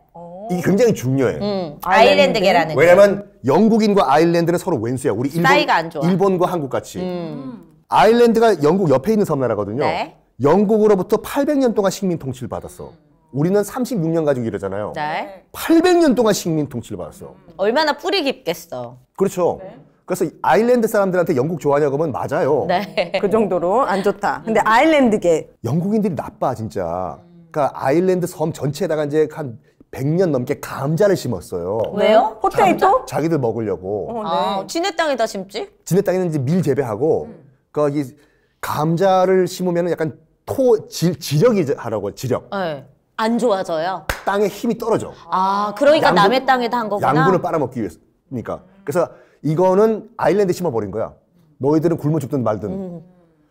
이게 굉장히 중요해요. 음, 아일랜드 계란은. 왜냐면 영국인과 아일랜드는 서로 왼수야. 우리 일본, 사이가 안 좋아. 일본과 한국 같이. 음. 아일랜드가 영국 옆에 있는 섬나라거든요. 네. 영국으로부터 800년 동안 식민 통치를 받았어. 우리는 36년 가지고 이러잖아요. 네. 800년 동안 식민 통치를 받았어. 얼마나 뿌리 깊겠어. 그렇죠. 네. 그래서 아일랜드 사람들한테 영국 좋아하냐고 하면 맞아요. 네. 그 정도로 안 좋다. 근데 음. 아일랜드계 영국인들이 나빠 진짜. 그러니까 아일랜드 섬 전체에다가 이제 한 100년 넘게 감자를 심었어요. 왜요? 포테이 자기들 먹으려고. 어, 네. 아, 지네 땅에다 심지? 지네 땅에는 이제 밀 재배하고 음. 그러 감자를 심으면 약간 토 지, 지력이 하라고 지력. 네. 안 좋아져요. 땅에 힘이 떨어져. 아, 그러니까 양분, 남의 땅에다 한 거구나. 양분을 빨아먹기 위해서니까. 그러니까. 그래서 이거는 아일랜드 심어버린 거야. 너희들은 굶어 죽든 말든. 음.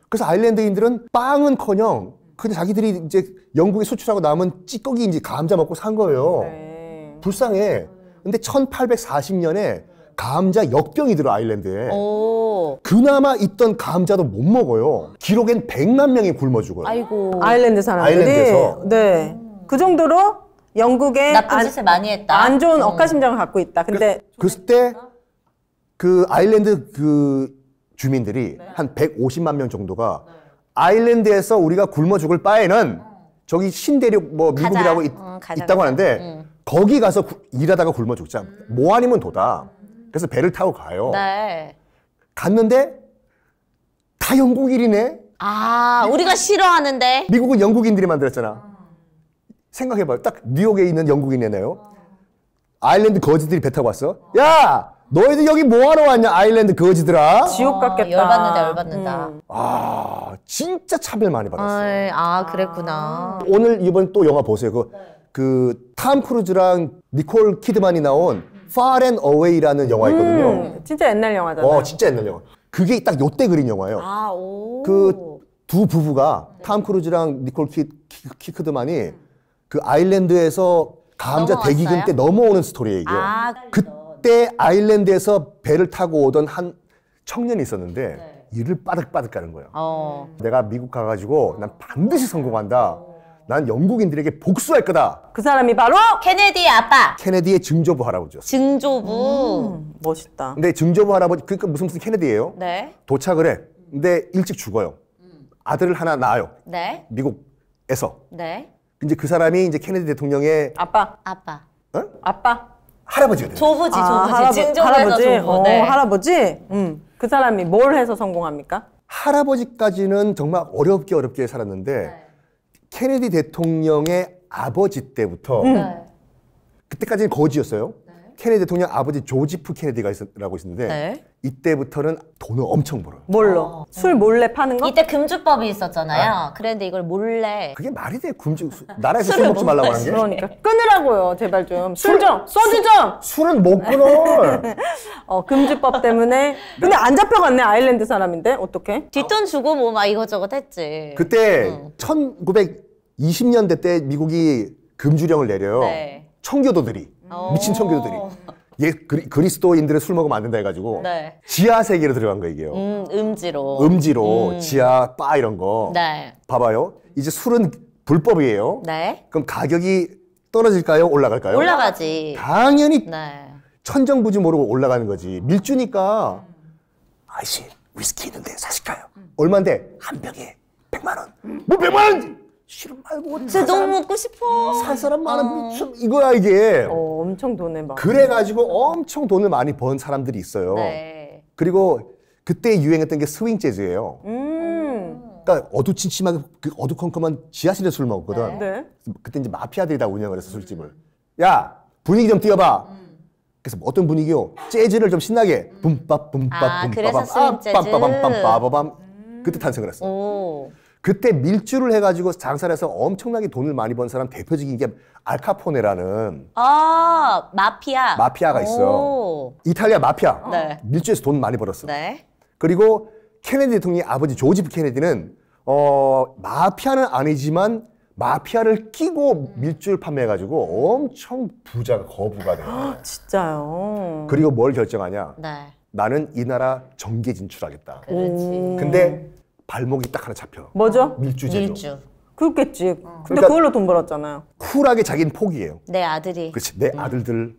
그래서 아일랜드인들은 빵은커녕 근데 자기들이 이제 영국에 수출하고 남은 찌꺼기 이제 감자 먹고 산 거예요. 네. 불쌍해. 근데 1840년에 감자 역병이 들어 아일랜드에. 오. 그나마 있던 감자도 못 먹어요. 기록엔 100만 명이 굶어 죽어요. 아이고. 아일랜드 사람들이. 아일랜드에서. 네. 그 정도로 영국에 나쁜 안, 짓을 많이 했다. 안 좋은 음. 억하심정을 갖고 있다. 그 근데 그랬때그 아일랜드 그 주민들이 네. 한 150만 명 정도가 네. 아일랜드에서 우리가 굶어 죽을 바에는 어. 저기 신대륙 뭐 미국이라고 가자. 있, 어, 가자, 있다고 가자. 하는데 음. 거기 가서 구, 일하다가 굶어 죽자. 음. 뭐 아니면 도다. 그래서 배를 타고 가요. 네. 갔는데 다 영국인이네. 아, 우리가 싫어하는데. 미국은 영국인들이 만들었잖아. 어. 생각해봐요. 딱 뉴욕에 있는 영국인이네요. 어. 아일랜드 거지들이 배 타고 왔어. 야! 너희들 여기 뭐하러 왔냐 아일랜드 거지들아 지옥 아, 같겠다. 열받는다 열받는다. 음. 아 진짜 차별 많이 받았어 요 아이, 아 그랬구나. 아. 오늘 이번 또 영화 보세요 그그탐 크루즈랑 니콜 키드만이 나온 Far and Away라는 영화 음. 있거든요 진짜 옛날 영화잖아요. 어 진짜 옛날 영화 그게 딱 요때 그린 영화예요 아 오. 그 두 부부가 탐 크루즈랑 니콜 키, 키, 키크드만이 그 아일랜드에서 감자 대기근 때 넘어오는 스토리예요 아, 그 그때 아일랜드에서 배를 타고 오던 한 청년이 있었는데 네. 일을 빠득빠득 가는 거예요. 어. 내가 미국 가가지고 어. 난 반드시 성공한다. 어. 난 영국인들에게 복수할 거다. 그 사람이 바로 케네디의 아빠. 케네디의 증조부 할아버지였어. 증조부. 음, 멋있다. 근데 증조부 할아버지 그러니까 무슨 무슨 케네디예요? 네. 도착을 해. 근데 일찍 죽어요. 음. 아들을 하나 낳아요. 네. 미국에서. 네. 이제 그 사람이 이제 케네디 대통령의 아빠. 아빠. 어? 아빠. 할아버지가 돼요. 조부지, 아, 조부지. 할아버, 진정한 지 조부. 어, 네. 할아버지? 음. 그 사람이 뭘 해서 성공합니까? 할아버지까지는 정말 어렵게 어렵게 살았는데 네. 케네디 대통령의 아버지 때부터 음. 그때까지는 거지였어요. 케네디 대통령 아버지 조지프 케네디가 있었라고 있는데 네. 이때부터는 돈을 엄청 벌어요. 뭘로? 어. 술 몰래 파는 거? 이때 금주법이 있었잖아요. 아. 그런데 이걸 몰래 그게 말이 돼? 금주 수, 나라에서 술 먹지 말라고 하는 게? 그러니까 끊으라고요. 제발 좀 술좀 소주 좀. 술은 못 끊어. 어 금주법 때문에 근데 안 잡혀갔네 아일랜드 사람인데 어떻게? 뒷돈 주고 뭐 막 이것저것 했지. 그때 응. 1920년대 때 미국이 금주령을 내려요. 네. 청교도들이. 미친 청교도들이. 예, 어. 그리, 스도인들의술 먹으면 안 된다 해가지고 네. 지하 세계로 들어간 거예요. 음, 지로 음지로 음. 지하 바 이런 거. 네. 봐봐요. 이제 술은 불법이에요. 네. 그럼 가격이 떨어질까요? 올라갈까요? 올라가지. 당연히 네. 천정부지 모르고 올라가는 거지. 밀주니까 아이씨 위스키 있는데 사실까요? 음. 얼마인데 한 병에 백만 원. 뭐 백만 원? 싫은 말고. 쟤 음. 너무 먹고 싶어. 산 사람 많은 어. 미친 이거야 이게. 어, 엄청 돈을 막. 그래 가지고 엄청 돈을 많이 번 사람들이 있어요. 네. 그리고 그때 유행했던 게 스윙 재즈예요. 음. 그러니까 어두침침하게 그 어두컴컴한 지하실에 술 먹거든. 었 네. 네. 그때 이제 마피아들이 다 운영을 해서 술집을. 야 분위기 좀 띄워봐. 음. 그래서 뭐 어떤 분위기요? 재즈를 좀 신나게 음. 붐밥 붐밥 아, 붐빠밤 빰빰빰빰빰빰빠밤 아, 음. 그때 탄생을 했어. 오. 그때 밀주를 해가지고 장사를 해서 엄청나게 돈을 많이 번 사람 대표적인 게 알카포네라는 아 마피아 마피아가 있어 이탈리아 마피아 네. 밀주에서 돈 많이 벌었어 네. 그리고 케네디 대통령의 아버지 조지 케네디는 어 마피아는 아니지만 마피아를 끼고 밀주를 판매해가지고 엄청 부자가 거부가 돼요 진짜요 그리고 뭘 결정하냐 네. 나는 이 나라 정계 진출하겠다. 그렇지. 근데 발목이 딱 하나 잡혀. 뭐죠? 밀주 제조. 밀주. 그렇겠지. 어. 근데 그러니까 그걸로 돈 벌었잖아요. 쿨하게 자기는 포기해요. 내 아들이. 그렇지. 내 음. 아들들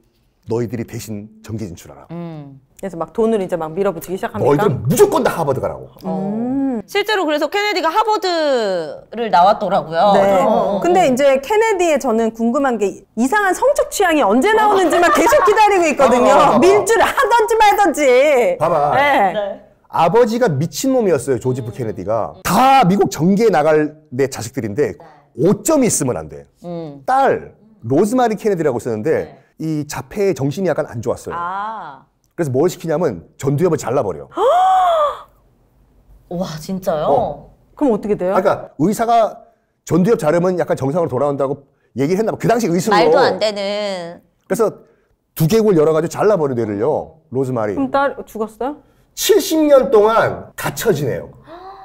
너희들이 대신 전기 진출하라. 음. 그래서 막 돈을 이제 막 밀어붙이기 시작합니다. 너희들은 무조건 다 하버드 가라고. 어. 음. 실제로 그래서 케네디가 하버드를 나왔더라고요. 네. 어, 어. 근데 이제 케네디에 저는 궁금한 게 이상한 성적 취향이 언제 나오는지만 계속 기다리고 있거든요. 밀주 하던지 말던지. 봐봐. 네. 네. 아버지가 미친놈이었어요. 조지 부 음. 케네디가. 다 미국 정계에 나갈 내 자식들인데 네. 오점이 있으면 안 돼. 음. 딸 로즈마리 케네디라고 있었는데 네. 이 자폐의 정신이 약간 안 좋았어요. 아. 그래서 뭘 시키냐면 전두엽을 잘라버려. 와 진짜요? 어. 그럼 어떻게 돼요? 그러니까 의사가 전두엽 자르면 약간 정상으로 돌아온다고 얘기를 했나 봐. 그 당시 의술로 말도 안 되는. 그래서 두개골 열어가지고 잘라버린 뇌를요. 로즈마리. 그럼 딸 죽었어요? 70년 동안 갇혀 지내요.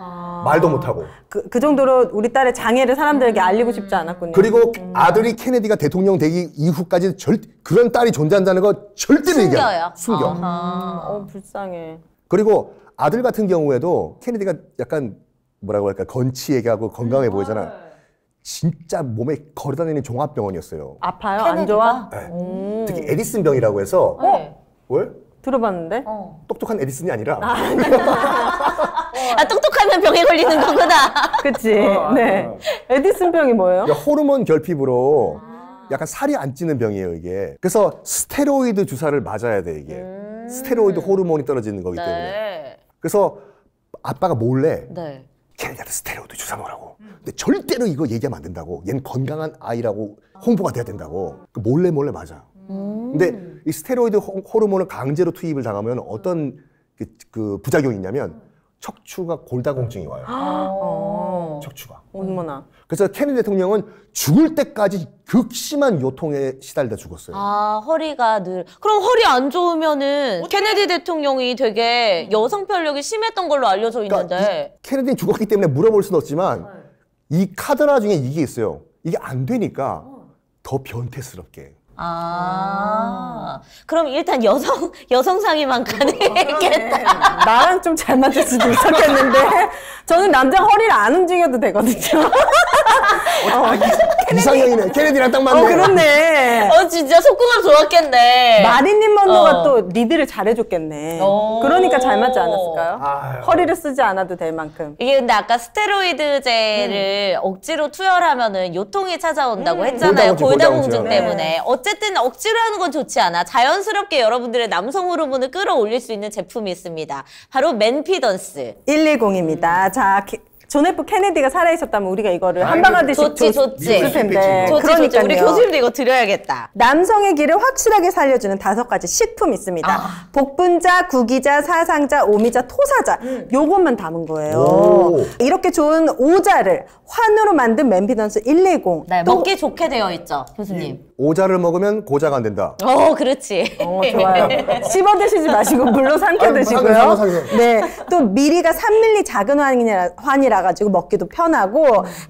아. 말도 못하고. 그, 그 정도로 우리 딸의 장애를 사람들에게 알리고 싶지 음. 않았군요. 그리고 음. 아들이 케네디가 대통령 되기 이후까지 절, 그런 딸이 존재한다는 거 절대로 얘기 안 숨겨. 아하. 어, 불쌍해. 그리고 아들 같은 경우에도 케네디가 약간 뭐라고 할까 건치 얘기하고 건강해 음. 보이잖아. 아, 네. 진짜 몸에 걸어다니는 종합병원이었어요. 아파요? 케네디가? 안 좋아? 네. 특히 에디슨 병이라고 해서 어? 네. 왜? 들어봤는데? 어. 똑똑한 에디슨이 아니라. 아, 아 똑똑하면 병에 걸리는 거구나. 그치. 어, 어. 네. 어. 에디슨 병이 뭐예요? 그러니까 호르몬 결핍으로 아. 약간 살이 안 찌는 병이에요, 이게. 그래서 스테로이드 주사를 맞아야 돼, 이게. 음. 스테로이드 호르몬이 떨어지는 거기 네. 때문에. 네. 그래서 아빠가 몰래 네. 걔네한테 스테로이드 주사 놓으라고. 근데 절대로 이거 얘기하면 안 된다고. 얘는 건강한 아이라고 홍보가 돼야 된다고. 그 몰래 몰래 맞아. 음. 근데 이 스테로이드 호르몬을 강제로 투입을 당하면 어떤 그, 그 부작용이 있냐면 척추가 골다공증이 와요. 아. 어. 척추가. 얼마나. 그래서 케네디 대통령은 죽을 때까지 극심한 요통에 시달려 죽었어요. 아, 허리가 늘. 그럼 허리 안 좋으면은 어? 케네디 대통령이 되게 음. 여성 편력이 심했던 걸로 알려져 그러니까 있는데. 그러니까 케네디는 죽었기 때문에 물어볼 수는 없지만 네. 이 카드나 중에 이게 있어요. 이게 안 되니까 어. 더 변태스럽게. 아. 아, 그럼 일단 여성, 여성 상이만 어, 가능했겠다. 나랑 좀 잘 맞을 수도 있었겠는데. 저는 남자 허리를 안 움직여도 되거든요. 어, 아, 어 이상형이네. 케네디랑 딱 어, 맞네. 어, 그렇네. 어, 진짜 속궁합 좋았겠네. 마릴린 먼로가 어. 또 리드를 잘해줬겠네. 어. 그러니까 잘 맞지 않았을까요? 아유. 허리를 쓰지 않아도 될 만큼. 이게 근데 아까 스테로이드제를 음. 억지로 투여하면은 요통이 찾아온다고 음. 했잖아요. 골다공증, 때문에. 네. 어쨌든 억지로 하는 건 좋지 않아. 자연스럽게 여러분들의 남성 호르몬을 끌어올릴 수 있는 제품이 있습니다. 바로 맨피던스. 110입니다. 음. 자, 존 F 케네디가 살아있었다면 우리가 이거를 한 방아들씩 좋지 조, 좋지 텐데. 좋지, 좋지 그러니까 우리 교수님도 이거 드려야겠다 남성의 길을 확실하게 살려주는 다섯 가지 식품 있습니다 아. 복분자, 구기자, 사상자, 오미자, 토사자 음. 요것만 담은 거예요 오. 이렇게 좋은 오자를 환으로 만든 맨피던스 110 네, 먹기 좋게 되어 있죠 교수님 음. 오자를 먹으면 고자가 안 된다. 어, 그렇지. 어, 좋아요. 씹어 드시지 마시고 물로 삼켜 드시고요. 네. 또 미리가 3밀리 작은 환이라, 환이라 가지고 먹기도 편하고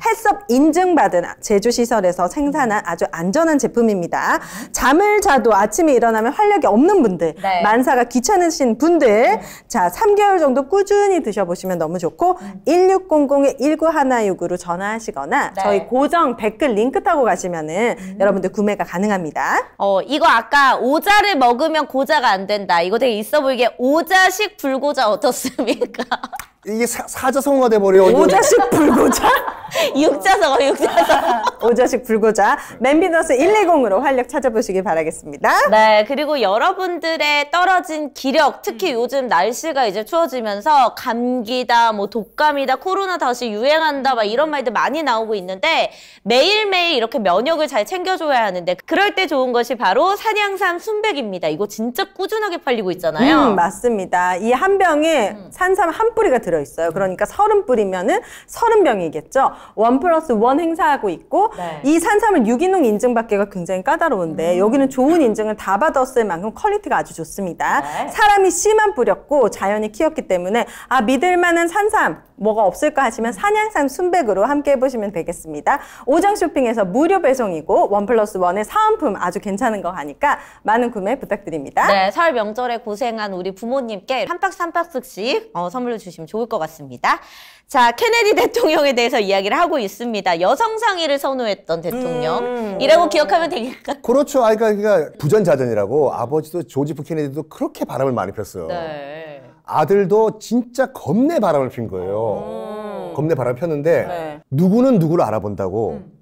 해썹 인증받은 제조 시설에서 생산한 아주 안전한 제품입니다. 잠을 자도 아침에 일어나면 활력이 없는 분들, 네. 만사가 귀찮으신 분들, 자, 3개월 정도 꾸준히 드셔 보시면 너무 좋고 1600-1916으로 전화하시거나 네. 저희 고정 댓글 링크 타고 가시면은 음. 여러분들 구매 재배가 가능합니다. 어, 이거 아까 오자를 먹으면 고자가 안 된다. 이거 되게 있어 보이게 오자식 불고자 어떻습니까? 이게 사, 자성어가 돼버려. 오자식 불고자? 육자성어, 육자성어. 오자식 불고자. 맨비너스 110으로 활력 찾아보시기 바라겠습니다. 네, 그리고 여러분들의 떨어진 기력, 특히 요즘 날씨가 이제 추워지면서 감기다, 뭐 독감이다, 코로나 다시 유행한다, 막 이런 말들 많이 나오고 있는데 매일매일 이렇게 면역을 잘 챙겨줘야 하는데 그럴 때 좋은 것이 바로 산양삼 순백입니다. 이거 진짜 꾸준하게 팔리고 있잖아요. 음, 맞습니다. 이 한 병에 음. 산삼 한 뿌리가 들어요. 들어있어요. 그러니까 서른 뿌리면은 서른 명이겠죠원 플러스 원 행사하고 있고 네. 이 산삼을 유기농 인증 받기가 굉장히 까다로운데 음. 여기는 좋은 인증을 다 받았을 만큼 퀄리티가 아주 좋습니다. 네. 사람이 씨만 뿌렸고 자연이 키웠기 때문에 아 믿을만한 산삼 뭐가 없을까 하시면 산양삼 순백으로 함께 해보시면 되겠습니다. 오장 쇼핑에서 무료 배송이고 원 플러스 원의 사은품 아주 괜찮은 거 하니까 많은 구매 부탁드립니다. 네, 설 명절에 고생한 우리 부모님께 한 박스 한 박스씩 어, 선물로 주시면 좋을 좋을 것 같습니다. 자, 케네디 대통령에 대해서 이야기를 하고 있습니다. 여성 상의를 선호했던 대통령이라고 음. 기억하면 되겠까? 그렇죠. 아, 이가 그러니까 부전자전이라고 아버지도 조지프 케네디도 그렇게 바람을 많이 폈어요. 네. 아들도 진짜 겁내 바람을 핀 거예요. 음. 겁내 바람을 폈는데 네. 누구는 누구를 알아본다고 음.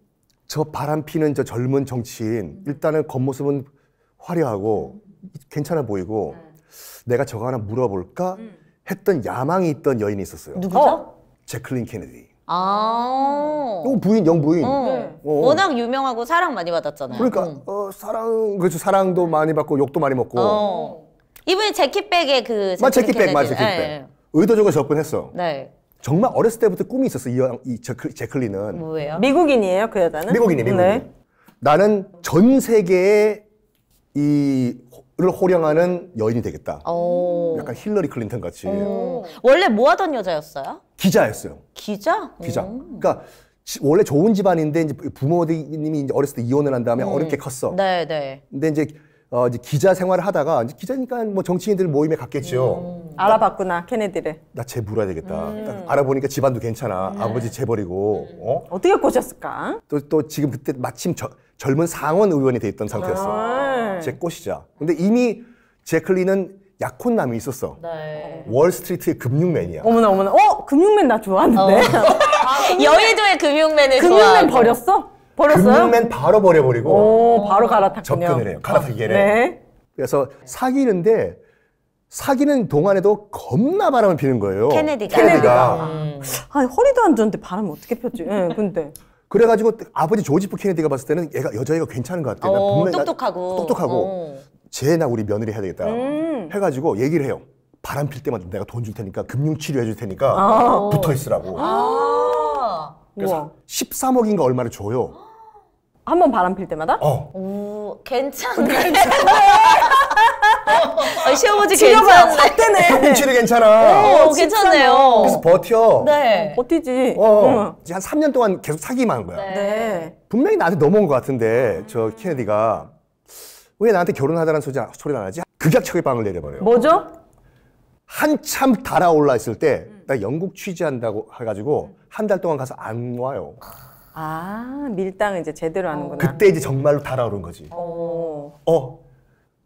저 바람 피는 저 젊은 정치인 일단은 겉모습은 화려하고 음. 괜찮아 보이고 네. 내가 저거 하나 물어볼까? 음. 했던 야망이 있던 여인이 있었어요. 누구죠? 어? 제클린 케네디. 아. 요 부인 영부인. 어. 네. 어. 어. 워낙 유명하고 사랑 많이 받았잖아요. 그러니까 응. 음. 어, 사랑 그렇죠 사랑도 많이 받고 욕도 많이 먹고. 어. 이분이 제키백의 그. 맞 제키백 맞 제키백. 네. 의도적으로 접근했어. 네. 정말 어렸을 때부터 꿈이 있었어 이, 이 제클, 제클린은. 뭐예요? 미국인이에요 그 여자는? 미국인이 미국인. 네. 나는 전 세계의 이를 호령하는 여인이 되겠다. 오. 약간 힐러리 클린턴 같이. 오. 원래 뭐 하던 여자였어요? 기자였어요. 기자? 기자. 음. 그러니까 원래 좋은 집안인데 이제 부모님이 이제 어렸을 때 이혼을 한 다음에 음. 어렵게 컸어. 네, 네. 근데 이제 어, 이제 기자 생활을 하다가 이제 기자니까 뭐 정치인들 모임에 갔겠죠. 음. 나, 음. 알아봤구나 케네디를. 나쟤 물어야 되겠다. 음. 알아보니까 집안도 괜찮아. 네. 아버지 재벌이고 어? 어떻게 꼬셨을까? 또 또 지금 그때 마침 저 젊은 상원 의원이 돼 있던 상태였어. 아~ 제 꽃이자. 근데 이미 제클린은 약혼남이 있었어. 네. 월스트리트의 금융맨이야. 어머나 어머나. 어 금융맨 나 좋아하는데. 어. 아, 금융맨. 여의도의 금융맨을 금융맨 좋아하고. 버렸어? 버렸어요? 금융맨 바로 버려버리고. 오, 바로 갈아탔군요. 접근을 해요. 갈아타기를. 어, 네. 그래서 사귀는데 사귀는 동안에도 겁나 바람을 피는 거예요. 케네디가. 케네디가. 음. 아 허리도 안 좋은데 바람 어떻게 폈지? 예, 네, 근데. 그래가지고 아버지 조지 프 케네디가 봤을 때는 얘가 여자애가 괜찮은 것 같아. 나 어, 분명히 똑똑하고. 똑똑하고. 어. 쟤나 우리 며느리 해야 되겠다. 음. 해가지고 얘기를 해요. 바람 필 때마다 내가 돈 줄 테니까 금융 치료해 줄 테니까 아. 붙어 있으라고. 아. 그래서 우와. 13억인가 얼마를 줘요. 한 번 바람 필 때마다? 어. 오, 괜찮네. 아, 시어머니 괜찮네. 때네. 치를 괜찮아. 오, 어, 어, 어, 괜찮네요. 그래서 버텨. 네. 버티지. 어, 응. 한 3년 동안 계속 사기만 한 거야. 네. 분명히 나한테 넘어온 것 같은데 저 케네디가 왜 나한테 결혼하자는 소리 소리가 나지? 극약척의 방을 내려버려요. 뭐죠? 한참 달아올라 있을 때나 음. 영국 취재한다고 해가지고 한 달 동안 가서 안 와요. 아 밀당 이제 제대로 하는구나. 그때 이제 정말로 달아오른 거지. 어, 어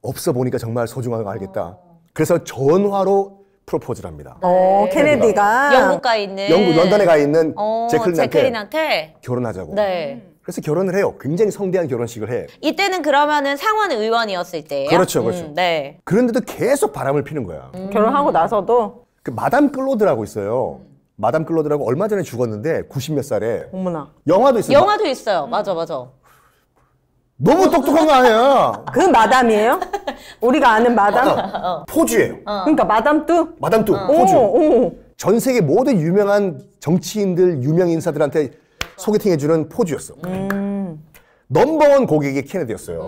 없어 보니까 정말 소중한 걸 알겠다. 그래서 전화로 프로포즈를 합니다. 어, 네. 케네디가 영국 가 있는 영국 런던에 가 있는 어, 제클린한테, 제클린한테 결혼하자고. 네. 그래서 결혼을 해요. 굉장히 성대한 결혼식을 해. 이때는 그러면은 상원 의원이었을 때예요. 그렇죠, 음, 그렇죠. 음, 네. 그런데도 계속 바람을 피는 거야. 음. 결혼하고 나서도 그 마담 클로드라고 있어요. 마담 클로드라고 얼마 전에 죽었는데 90 몇 살에 어머나. 영화도 있어요. 영화도 있어요. 음. 맞아, 맞아. 너무 똑똑한 거 아니야? 그 마담이에요? 우리가 아는 마담? 어. 포주예요. 어. 그러니까 마담 뚜? 마담 뚜, 어. 포주. 오, 오. 전 세계 모든 유명한 정치인들, 유명 인사들한테 소개팅 해주는 포주였어. 음. 넘버원 고객이 케네디였어요.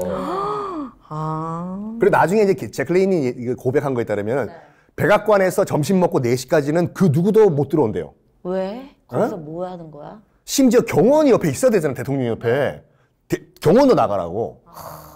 아. 그리고 나중에 이제 제클레인이 고백한 거에 따르면 네. 백악관에서 점심 먹고 4시까지는 그 누구도 못 들어온대요. 왜? 어? 거기서 어? 뭐 하는 거야? 심지어 경호원이 옆에 있어야 되잖아, 대통령 옆에. 경원도 나가라고. 아.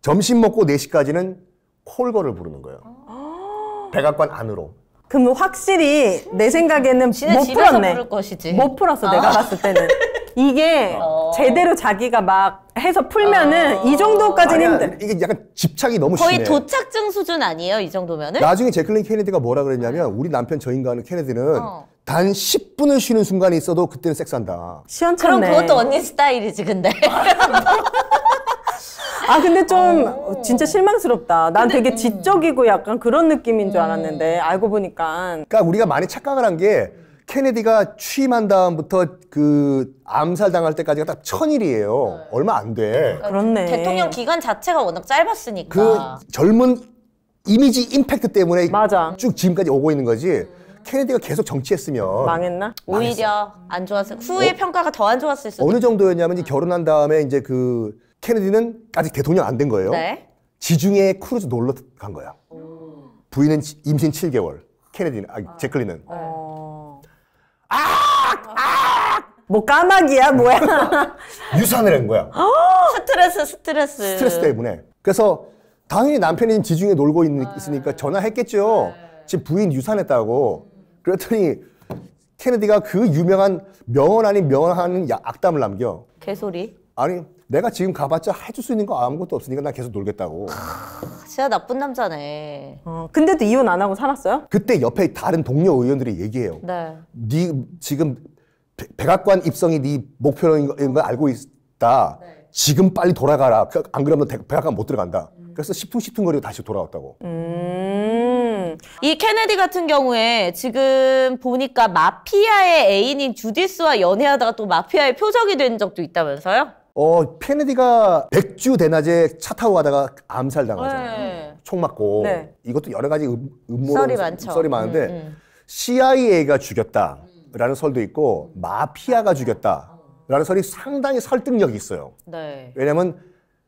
점심 먹고 4시까지는 콜걸을 부르는 거예요. 아. 백악관 안으로. 그럼 확실히 내 생각에는 못 풀었네. 못 풀었어 아. 내가 봤을 때는. 이게 어. 제대로 자기가 막 해서 풀면은 어. 이 정도까지는 아니야, 힘들. 이게 약간 집착이 너무 거의 심해. 도착증 수준 아니에요 이 정도면은? 나중에 제클린 케네디가 뭐라 그랬냐면 우리 남편 저 인간은 케네디는 어. 단 10분을 쉬는 순간이 있어도 그때는 섹스한다. 시원찮네. 그럼 그것도 언니 스타일이지 근데. 아 근데 좀 오. 어. 진짜 실망스럽다. 난 근데, 되게 음. 지적이고 약간 그런 느낌인 줄 음. 알았는데 알고 보니까. 그러니까 우리가 많이 착각을 한게 케네디가 취임한 다음부터 그 암살 당할 때까지가 딱 천일이에요. 네. 얼마 안 돼. 그러니까 그렇네 대통령 기간 자체가 워낙 짧았으니까. 그 젊은 이미지 임팩트 때문에 맞아. 쭉 지금까지 오고 있는 거지. 케네디가 계속 정치했으면 망했나? 오히려 안 좋았을 후의 어? 평가가 더 안 좋았을 수도 어느 정도였냐면 음. 결혼한 다음에 이제 그 케네디는 아직 대통령 안 된 거예요. 네. 지중해 크루즈 놀러 간 거야. 오. 부인은 임신 7개월, 케네디는 아, 아. 제클린은. 네. 뭐 까마귀야 뭐야? 유산을 한 거야. 어! 스트레스 스트레스. 스트레스 때문에. 그래서 당연히 남편이 지중해 놀고 있, 네. 으니까 전화했겠죠. 네. 지금 부인 유산했다고. 그랬더니 케네디가 그 유명한 명언 아닌 명언하는 악담을 남겨. 개소리. 아니 내가 지금 가봤자 해줄 수 있는 거 아무것도 없으니까 나 계속 놀겠다고. 크, 진짜 나쁜 남자네. 어, 근데도 이혼 안 하고 살았어요? 그때 옆에 다른 동료 의원들이 얘기해요. 네. 네 지금 백,악관 입성이 네 목표인 걸 알고 있다. 네. 지금 빨리 돌아가라. 그, 안 그러면 백악관 못 들어간다. 음. 그래서 시퉁시퉁거리로 다시 돌아왔다고. 음. 이 케네디 같은 경우에 지금 보니까 마피아의 애인인 주디스와 연애하다가 또 마피아의 표적이 된 적도 있다면서요? 어, 케네디가 백주 대낮에 차 타고 가다가 암살당하잖아요. 네. 총 맞고. 네. 이것도 여러 가지 음, 모론 썰이 많죠. 썰이 많은데 음, 음. CIA가 죽였다. 음. 라는 설도 있고 마피아가 죽였다라는 설이 상당히 설득력이 있어요. 네. 왜냐하면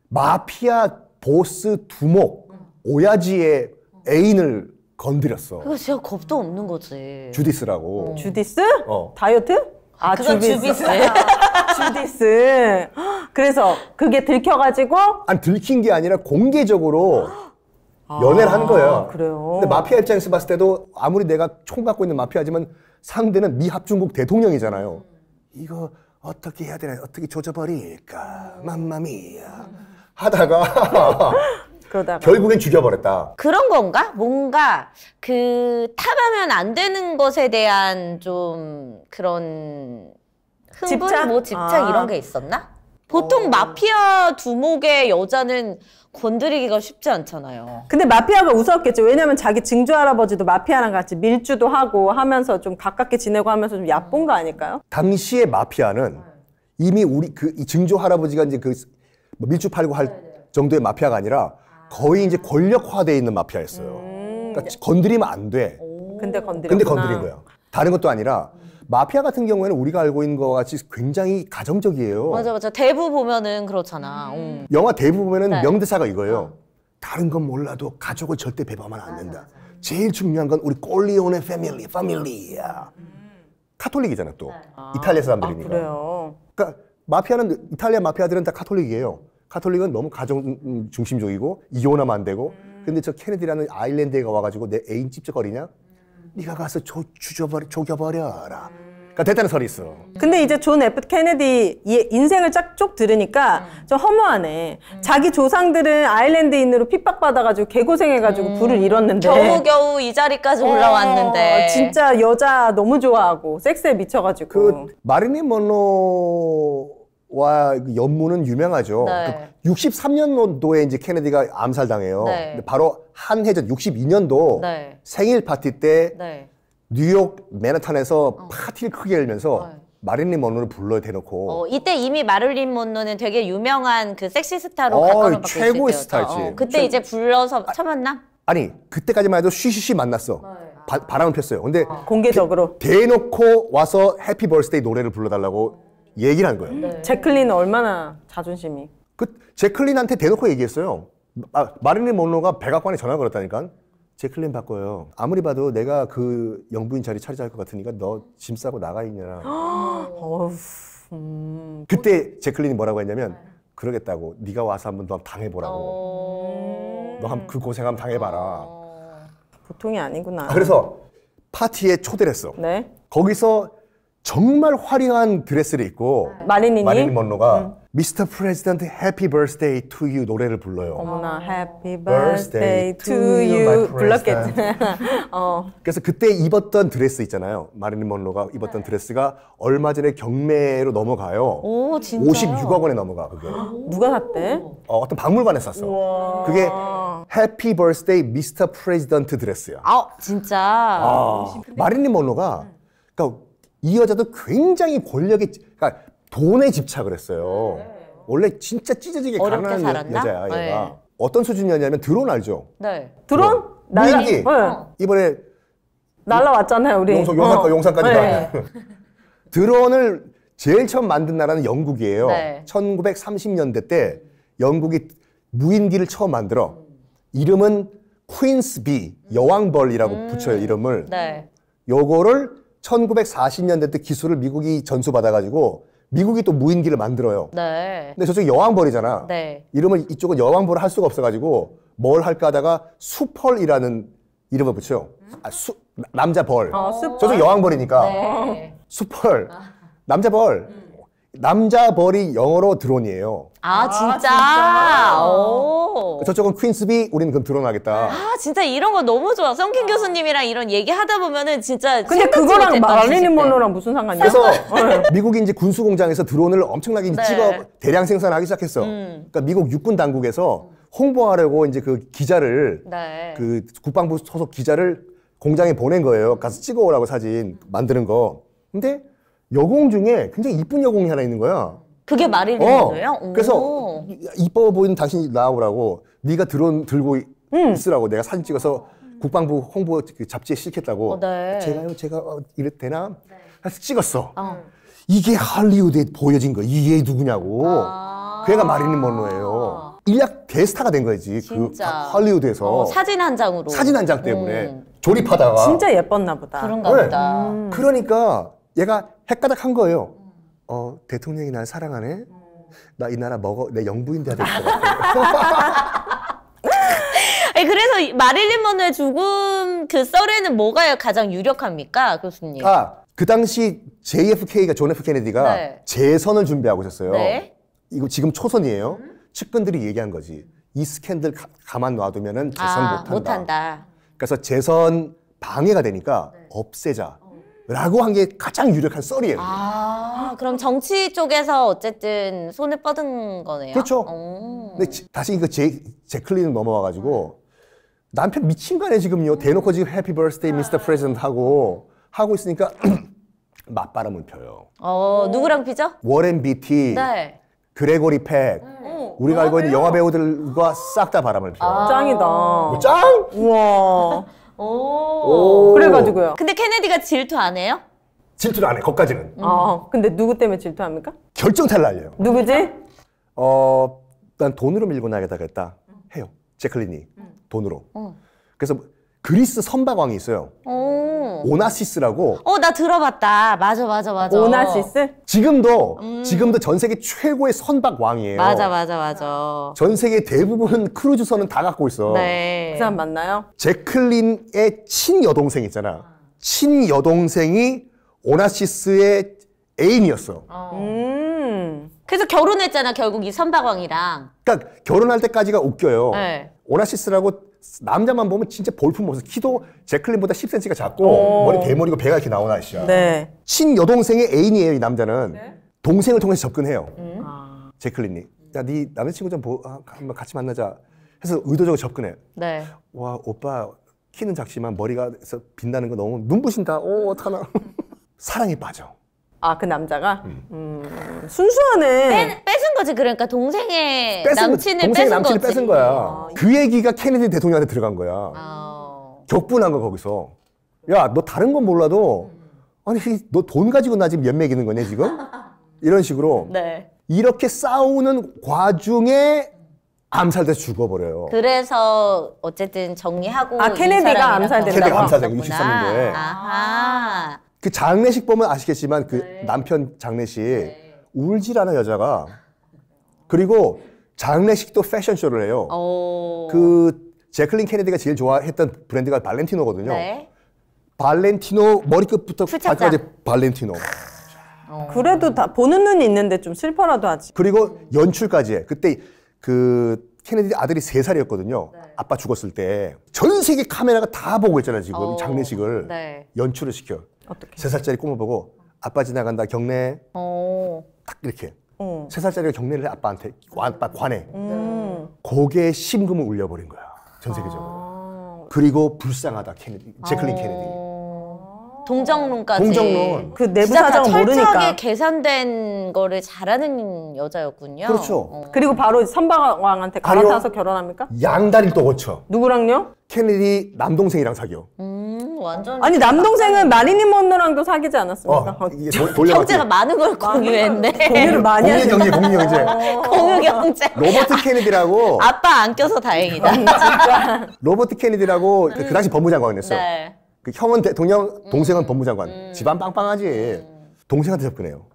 마피아 보스 두목 오야지의 애인을 건드렸어. 그거 진짜 겁도 없는 거지. 주디스라고. 어. 주디스? 어. 다이어트? 아, 그건 주비스 네. 주디스. 그래서 그게 들켜가지고 아니 들킨 게 아니라 공개적으로 아, 연애를 한 거예요. 아, 그래요. 근데 마피아 입장에서 봤을 때도 아무리 내가 총 갖고 있는 마피아지만 상대는 미합중국 대통령이잖아요. 이거 어떻게 해야 되나 어떻게 조져버릴까 맘마미야 하다가 그러다가 결국엔 죽여버렸다. 그런 건가? 뭔가 그 탐하면 안 되는 것에 대한 좀 그런 흥분, 집착? 뭐 집착 아. 이런 게 있었나? 보통 어... 마피아 두목의 여자는 건드리기가 쉽지 않잖아요. 근데 마피아가 무섭겠죠. 왜냐면 자기 증조 할아버지도 마피아랑 같이 밀주도 하고 하면서 좀 가깝게 지내고 하면서 좀 얕본 거 아닐까요? 당시의 마피아는 이미 우리 그 증조 할아버지가 이제 그 뭐 밀주 팔고 할 네, 네. 정도의 마피아가 아니라 거의 이제 권력화돼 있는 마피아였어요. 음. 그러니까 건드리면 안 돼. 근데 건드린 거예요 다른 것도 아니라 마피아 같은 경우에는 우리가 알고 있는 것 같이 굉장히 가정적이에요. 맞아 맞아. 대부 보면은 그렇잖아. 음. 음. 영화 대부 보면은 네. 명대사가 이거예요. 어. 다른 건 몰라도 가족을 절대 배반하면 안 된다. 맞아, 맞아. 제일 중요한 건 우리 꼴리온의 패밀리, 패밀리야. 음. 카톨릭이잖아 또. 네. 아. 이탈리아 아, 사람들이니까. 아, 그래요. 그러니까 마피아는 이탈리아 마피아들은 다 카톨릭이에요. 카톨릭은 너무 가정 중심적이고 이혼하면 안 되고. 음. 근데 저 케네디라는 아일랜드에 가가지고 내 애인 찝쩍거리냐? 네가 가서 조, 주저버려, 조여버려라 그러니까 됐다는 설이 있어. 근데 이제 존 F 케네디 인생을 쫙쭉 들으니까 음. 좀 허무하네. 음. 자기 조상들은 아일랜드인으로 핍박받아가지고 개고생해가지고 음. 부를 잃었는데 겨우겨우 이 자리까지 어, 올라왔는데 어, 진짜 여자 너무 좋아하고 섹스에 미쳐가지고 그 마리니 먼로 와 그 연문은 유명하죠. 그 네. 그 63년도에 이제 케네디가 암살당해요. 네. 바로 한 해 전 62년도 네. 생일 파티 때 네. 뉴욕 맨해튼에서 어. 파티를 크게 열면서 어. 마릴린 먼로를 불러 대놓고 어, 이때 이미 마릴린 먼로는 되게 유명한 그 섹시 스타로 각광을 받 최고의 스타였지. 어, 그때 최... 이제 불러서 아, 첫 만남? 아니 그때까지만 해도 쉬쉬쉬 만났어. 네. 바, 람을 폈어요. 근데 어. 공개적으로 대놓고 와서 해피 벌스데이 노래를 불러달라고 얘기를 한 거예요. 네. 제클린 얼마나 자존심이. 그 제클린한테 대놓고 얘기했어요. 아, 마릴린 먼로가 백악관에 전화 걸었다니까. 제클린 바꿔요. 아무리 봐도 내가 그 영부인 자리 차리자 할 것 같으니까 너 짐 싸고 나가 있냐. 음. 그때 제클린이 뭐라고 했냐면 그러겠다고 네가 와서 한번 너 당해보라고. 어. 너한그 고생 한번 당해봐라. 어. 보통이 아니구나. 아, 그래서 파티에 초대를 했어. 네? 거기서 정말 화려한 드레스를 입고 마리니님? 마릴린 먼로가 음. 미스터 프레지던트 해피 버스데이 투 유 노래를 불러요. 어머나 아. 해피 버스데이 투 유 불렀겠지. 어. 그래서 그때 입었던 드레스 있잖아요. 마릴린 먼로가 입었던 드레스가 얼마 전에 경매로 넘어가요. 오 진짜. 56억 원에 넘어가 그게. 누가 샀대? 어, 어떤 박물관에 샀어. 우와. 그게 해피 버스데이 미스터 프레지던트 드레스야. 아 진짜. 아, 마릴린 먼로가 그러니까 이 여자도 굉장히 권력에 그러니까 돈에 집착을 했어요. 네. 원래 진짜 찢어지게 가난한 살 여자야 얘가. 네. 어떤 수준이었냐면 드론 알죠? 네. 드론? 날라. 네. 어. 이번에 날라왔잖아요 우리. 용서, 용산까, 어. 용산까지 네. 드론을 제일 처음 만든 나라는 영국이에요. 네. 1930년대 때 영국이 무인기를 처음 만들어 이름은 퀸스비 여왕벌이라고 음. 붙여요 이름을. 네. 요거를 1940년대 때 기술을 미국이 전수받아가지고 미국이 또 무인기를 만들어요. 네. 근데 저쪽이 여왕벌이잖아. 네. 이름을 이쪽은 여왕벌을 할 수가 없어가지고 뭘 할까 하다가 수펄이라는 이름을 붙여요. 음? 아, 수, 남자 벌. 어, 아, 저쪽 여왕벌이니까. 네. 수펄. 남자 벌. 음. 남자 벌이 영어로 드론이에요. 아, 아 진짜? 아, 오. 그 저쪽은 퀸스비, 우리는 그럼 드론 하겠다. 아, 진짜 이런 거 너무 좋아. 성킨 아. 교수님이랑 이런 얘기 하다 보면은 진짜. 근데 그거랑 말리는 몰로랑 무슨 상관이야? 그래서 네. 미국이 이제 군수공장에서 드론을 엄청나게 네. 찍어 대량 생산하기 시작했어. 음. 그러니까 미국 육군 당국에서 홍보하려고 이제 그 기자를, 네. 그 국방부 소속 기자를 공장에 보낸 거예요. 가서 찍어오라고 사진 만드는 거. 근데 여공 중에 굉장히 이쁜 여공이 하나 있는 거야. 그게 말이 되는 어. 거예요? 오. 그래서 이뻐 보이는 당신이 나오라고 네가 드론 들고 음. 있으라고 내가 사진 찍어서 음. 국방부 홍보 그 잡지에 실겠다고 어, 네. 제가요 제가 어, 이랬 되나 네. 해서 찍었어 어. 이게 할리우드에 보여진 거야 이게 누구냐고 아~ 그 애가 마리는 먼로예요 일약 대스타가 된 거지 그 할리우드에서 어, 사진 한 장으로 사진 한 장 때문에 음. 조립하다가 진짜 예뻤나 보다 그런가 네. 보다 음. 그러니까 얘가 핵가닥한 거예요. 음. 어, 대통령이 날 사랑하네. 음. 나이 나라 먹어, 내 영부인 돼야 될 것 같아. 아니, 그래서 마릴린 먼로의 죽음 그 썰에는 뭐가 가장 유력합니까, 교수님? 아, 그 당시 JFK가, 존 F. 케네디가 네. 재선을 준비하고 있었어요. 네. 이거 지금 초선이에요. 음? 측근들이 얘기한 거지. 이 스캔들 가, 만 놔두면은 재선 아, 못한다. 못한다. 그래서 재선 방해가 되니까 네. 없애자. 어. 라고 한 게 가장 유력한 썰이에요. 아, 그럼 정치 쪽에서 어쨌든 손을 뻗은 거네요. 그렇죠. 오. 근데 지, 다시 이 제, 제클린으 넘어와가지고 남편 미친 거아니에 지금요. 대놓고 지금 해피 버스데이 미스터 프레젠트 하고 하고 있으니까 맞바람을 펴요. 어, 오. 누구랑 피죠? 워렌 비티, 네. 그레고리 팩. 음. 어, 우리가 알고 있는 영화 배우들과 싹 다 바람을 펴요. 아. 짱이다. 짱? 우와. 오. 오. 그래가지고요. 근데 케네디가 질투 안 해요? 질투를 안 해. 거까지는 음. 어, 근데 누구 때문에 질투합니까? 결정 탈락이에요. 누구지? 어, 난 돈으로 밀고 나가겠다 그랬다 해요. 제클린이 음. 돈으로. 어. 그래서 그리스 선박왕이 있어요. 오. 오나시스라고. 어, 나 들어봤다. 맞아, 맞아, 맞아. 오나시스? 지금도, 음. 지금도 전 세계 최고의 선박왕이에요. 맞아, 맞아, 맞아. 전 세계 대부분 크루즈선은 다 갖고 있어. 네. 그 사람 맞나요? 제클린의 친여동생 있잖아. 친여동생이 오나시스의 애인이었어. 어. 음. 그래서 결혼했잖아, 결국 이 선박왕이랑. 그러니까 결혼할 때까지가 웃겨요. 네. 오나시스라고 남자만 보면 진짜 볼품 없어. 키도 제클린보다 10cm가 작고 어. 머리 대머리고 배가 이렇게 나오나저씨야 네. 친여동생의 애인이에요, 이 남자는. 네? 동생을 통해서 접근해요. 음? 아. 제클린이. 야, 네 남자친구 좀 보, 아, 한번 같이 만나자. 해서 의도적으로 접근해. 네. 와, 오빠 키는 작지만 머리가 빛나는 거 너무 눈부신다. 오, 어, 어떡하나. 사랑에 빠져. 아그 남자가 음. 음, 순수하네. 뺏, 은 거지 그러니까 동생의 뺏은, 남친을 동생의 뺏은 거지. 뺏은 거야. 아, 그 얘기가 케네디 대통령한테 들어간 거야. 아. 격분한 거 거기서. 야 너 다른 건 몰라도 아니 너 돈 가지고 나 지금 연맥이는 거네 지금? 이런 식으로. 네. 이렇게 싸우는 과중에 암살돼서 죽어버려요. 그래서 어쨌든 정리하고 아 케네디가 암살된다고. 케네디가 암살되고 3년도에 아하. 그 장례식 보면 아시겠지만 그 네. 남편 장례식 네. 울질 않아 여자가 그리고 장례식도 패션쇼를 해요. 오. 어. 그 제클린 케네디가 제일 좋아했던 브랜드가 발렌티노거든요. 네. 발렌티노 머리끝부터 수차까지 발렌티노. 어. 그래도 다 보는 눈이 있는데 좀 슬퍼라도 하지. 그리고 연출까지 해. 그때 그 케네디 아들이 세살이었거든요 네. 아빠 죽었을 때. 전 세계 카메라가 다 보고 있잖아, 요 지금. 어. 장례식을. 네. 연출을 시켜. 어떻게? 세 살짜리 꿈을 보고 아빠 지나간다 경례. 어. 딱 이렇게. 어. 세 살짜리가 경례를 아빠한테 아빠 관해. 음. 고개에 심금을 울려버린 거야 전 세계적으로. 아. 그리고 불쌍하다 케네디 제클린 아. 케네디. 동정론까지. 동정론. 그 내부 사정 모르니까. 철저하게 계산된 거를 잘하는 여자였군요. 그렇죠. 어. 그리고 바로 선방왕한테 갈아타서 결혼합니까? 양다리를 또고쳐 누구랑요? 케네디 남동생이랑 사겨. 음. 완전 아니 남동생은 마리니 먼로랑도 사귀지 않았습니까? 어, 경제가 많은 걸 공유했네. 공유를 많이 공유 경제, 공유 경제. 공유 경제. 로버트 케네디라고 아빠 안 껴서 다행이다. 로버트 케네디라고 그, 그 당시 법무장관이었어요. 네. 그 형은 대통령, 음. 동생은 법무장관. 음. 집안 빵빵하지. 음. 동생한테 접근해요.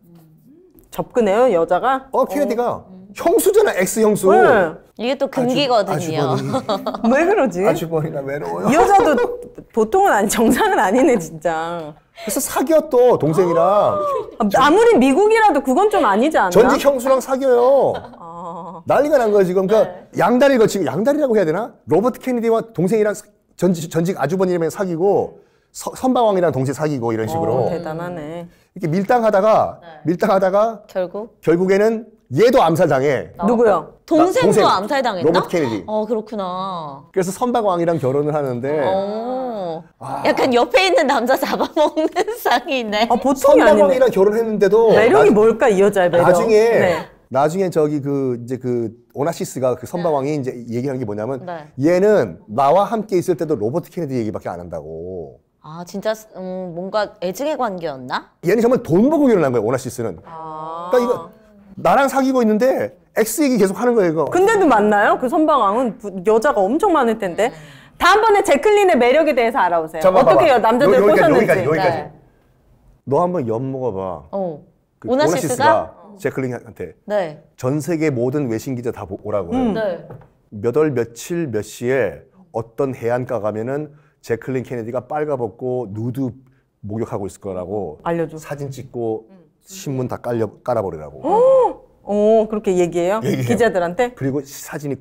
접근해요 여자가? 어 케네디가 어. 형수잖아, X 형수. 네. 이게 또 금기거든요. 왜 그러지? 아주버이나 외로워요. 이 여자도 보통은 아니, 정상은 아니네, 진짜. 그래서 사귀어 동생이랑. 아, 무리 미국이라도 그건 좀 아니지 않나? 전직 형수랑 사귀어요. 아. 난리가 난 거야, 지금. 그러니까 네. 양다리가 지금 양다리라고 해야 되나? 로버트 케네디와 동생이랑 전직, 전직 아주버님랑 사귀고 서, 선방왕이랑 동시에 사귀고 이런 식으로. 오, 어, 대단하네. 이렇게 밀당하다가 네. 밀당하다가 결국 결국에는 얘도 암살당해. 아, 누구요? 동생도 동생, 암살당했다? 로버트 케네디. 어 그렇구나. 그래서 선박왕이랑 결혼을 하는데 어. 아. 약간 옆에 있는 남자 잡아먹는 상이 네아보통니 선박왕이랑 결혼했는데도 매력이 나- 뭘까 이 여자의 매력. 나중에 네. 나중에 저기 그 이제 그 오나시스가 그 선방왕이 네. 이제 얘기한 게 뭐냐면 네. 얘는 나와 함께 있을 때도 로버트 케네디 얘기밖에 안 한다고. 아 진짜 음, 뭔가 애증의 관계였나? 얘는 정말 돈 보고 결혼한 거예 오나시스는. 아. 그러니까 이거 나랑 사귀고 있는데 X 얘기 계속 하는 거예요, 이거. 근데도 만나요? 그 선방왕은 여자가 엄청 많을 텐데. 다음번에 제클린의 매력에 대해서 알아보세요. 잠깐 어떻게 봐봐. 남자들 여- 여기까지, 꼬셨는지. 여기까지, 여기까지. 네. 너 한번 엿 먹어봐. 어. 그 오나시스가? 제클린한테 네. 전 세계 모든 외신 기자 다 오라고. 요 음. 네. 몇월 며칠 몇 시에 어떤 해안가 가면은 제클린 케네디가 빨가벗고 누드 목욕하고 있을 거라고 알려줘. 사진 찍고 신문 다 깔려 깔아버리라고. 오 그렇게 얘기해요? 얘기해요. 기자들한테? 그리고 사진이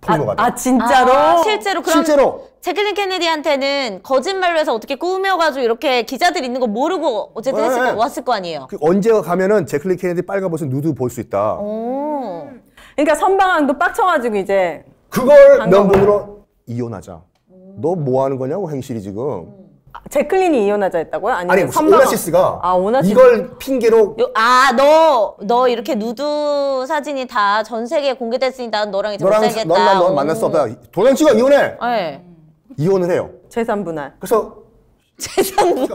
폭로가 아, 돼. 아 진짜로? 아, 실제로 그럼 실제로. 제클린 케네디한테는 거짓말로 해서 어떻게 꾸며가지고 이렇게 기자들 있는 거 모르고 어쨌든 네. 했을 거, 왔을 거 아니에요? 그 언제 가면은 제클린 케네디 빨간 옷은 누드 볼 수 있다. 오. 그러니까 선방왕도 빡쳐가지고 이제 그걸 명분으로 이혼하자. 너 뭐 하는 거냐고 행실이 지금. 제클린이 이혼하자 했다고요? 아니면 아니 무슨 삼방 오나시스가 아, 오나시스. 이걸 핑계로 아, 너, 너 이렇게 누드 사진이 다 전 세계에 공개됐으니 나는 너랑 이제 너랑 살겠다. 넌난넌 만날 수 없다. 도장 찍가 이혼해. 네. 이혼을 해요. 재산 분할. 그래서 재산분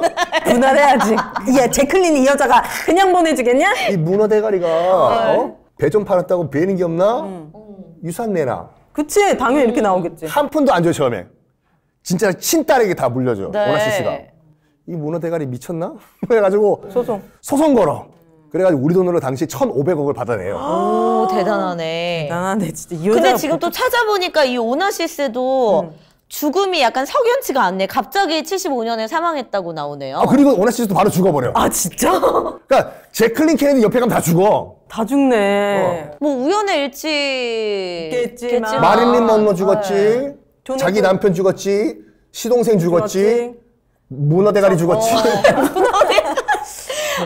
분할해야지. 야, 제클린이 이 여자가 그냥 보내주겠냐? 이 문어 대가리가 어? 어? 배좀 팔았다고 배는 게 없나? 음. 유산 내놔. 그치, 당연히 이렇게 나오겠지. 한 푼도 안 줘요 처음에. 진짜 친딸에게 다 물려줘요. 네. 원하씨 씨가. 이 문어 대가리 미쳤나? 그래가지고 소송 소송 걸어. 그래가지고 우리 돈으로 당시 1,500억을 받아내요. 오 대단하네. 대단하네 진짜 이 근데 지금 또 찾아보니까 이 오나시스도 음. 죽음이 약간 석연치가 않네. 갑자기 75년에 사망했다고 나오네요. 아 그리고 오나시스도 바로 죽어버려. 아 진짜? 그러니까 제클린 케네디 옆에 가면 다 죽어. 다 죽네. 어. 뭐 우연의 일치겠지만 마릴린 먼로 죽었지. 네. 자기 그 남편 죽었지, 시동생 죽었지, 죽었지. 문어 대가리 어. 죽었지.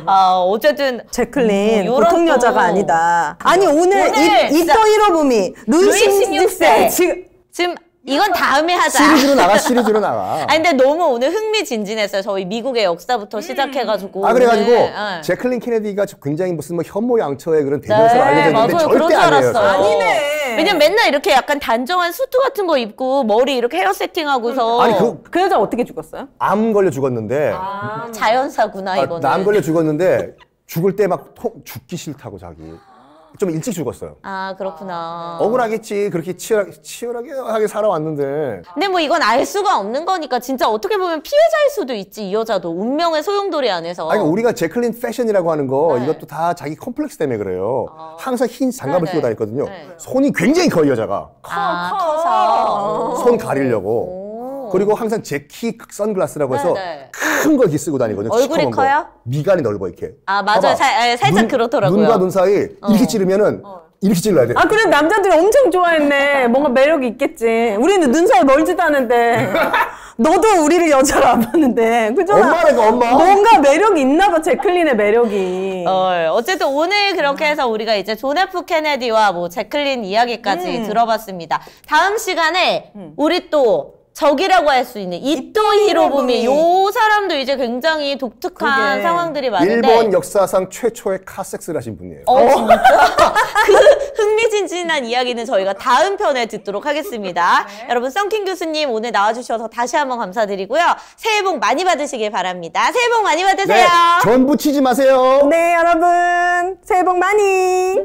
아, 어쨌든 제클린 뭐, 보통 여자가 아니다. 뭐 아니 오늘, 오늘 입, 입덩이로 봄이 루이 16세. 지금 지금 이건 다음에 하자. 시리즈로 나가, 시리즈로 나가. 아 근데 너무 오늘 흥미진진했어요. 저희 미국의 역사부터 음. 시작해가지고. 아 그래가지고 오늘, 네. 네. 제클린 케네디가 굉장히 무슨 뭐 현모양처의 그런 대변을 네, 알려졌는데 맞아요. 절대 아니에요. 아니네. 왜냐면 맨날 이렇게 약간 단정한 수트 같은 거 입고 머리 이렇게 헤어 세팅하고서. 그러니까. 아니 그, 그 여자 어떻게 죽었어요? 암 걸려 죽었는데. 아, 자연사구나 아, 이거는. 암 걸려 죽었는데 죽을 때 막 죽기 싫다고 자기. 좀 일찍 죽었어요. 아 그렇구나. 아, 억울하겠지. 그렇게 치열하게, 치열하게 살아왔는데. 근데 뭐 이건 알 수가 없는 거니까 진짜 어떻게 보면 피해자일 수도 있지 이 여자도 운명의 소용돌이 안에서. 아니 그러니까 우리가 제클린 패션이라고 하는 거 네. 이것도 다 자기 컴플렉스 때문에 그래요. 어. 항상 흰 장갑을 네네. 끼고 네. 다녔거든요. 네. 손이 굉장히 커요 여자가. 커, 아, 커서. 손 가리려고. 그리고 항상 제키 선글라스라고 해서 네, 네. 큰거이렇 쓰고 다니거든요. 얼굴이 커요? 미간이 넓어 이렇게. 아 맞아요. 살, 짝 그렇더라고요. 눈과 눈 사이 어. 이렇게 찌르면은 어. 이렇게 찔러야 돼. 아, 그래 남자들이 엄청 좋아했네. 뭔가 매력이 있겠지. 우리는 눈 사이 멀지도 않은데. 너도 우리를 여자로 안 봤는데. 그죠? 엄마네, 그 엄마. 뭔가 매력이 있나 봐, 제클린의 매력이. 어, 어쨌든 오늘 그렇게 해서 우리가 이제 존 F 케네디와 뭐 제클린 이야기까지 음. 들어봤습니다. 다음 시간에 음. 우리 또 적이라고 할 수 있는 이토 히로부미 요 사람도 이제 굉장히 독특한 상황들이 많은데 일본 역사상 최초의 카섹스를 하신 분이에요. 어, 어? 그 흥미진진한 이야기는 저희가 다음 편에 듣도록 하겠습니다. 네. 여러분 썬킹 교수님 오늘 나와주셔서 다시 한번 감사드리고요. 새해 복 많이 받으시길 바랍니다. 새해 복 많이 받으세요. 네, 전 부치지 마세요. 네 여러분 새해 복 많이.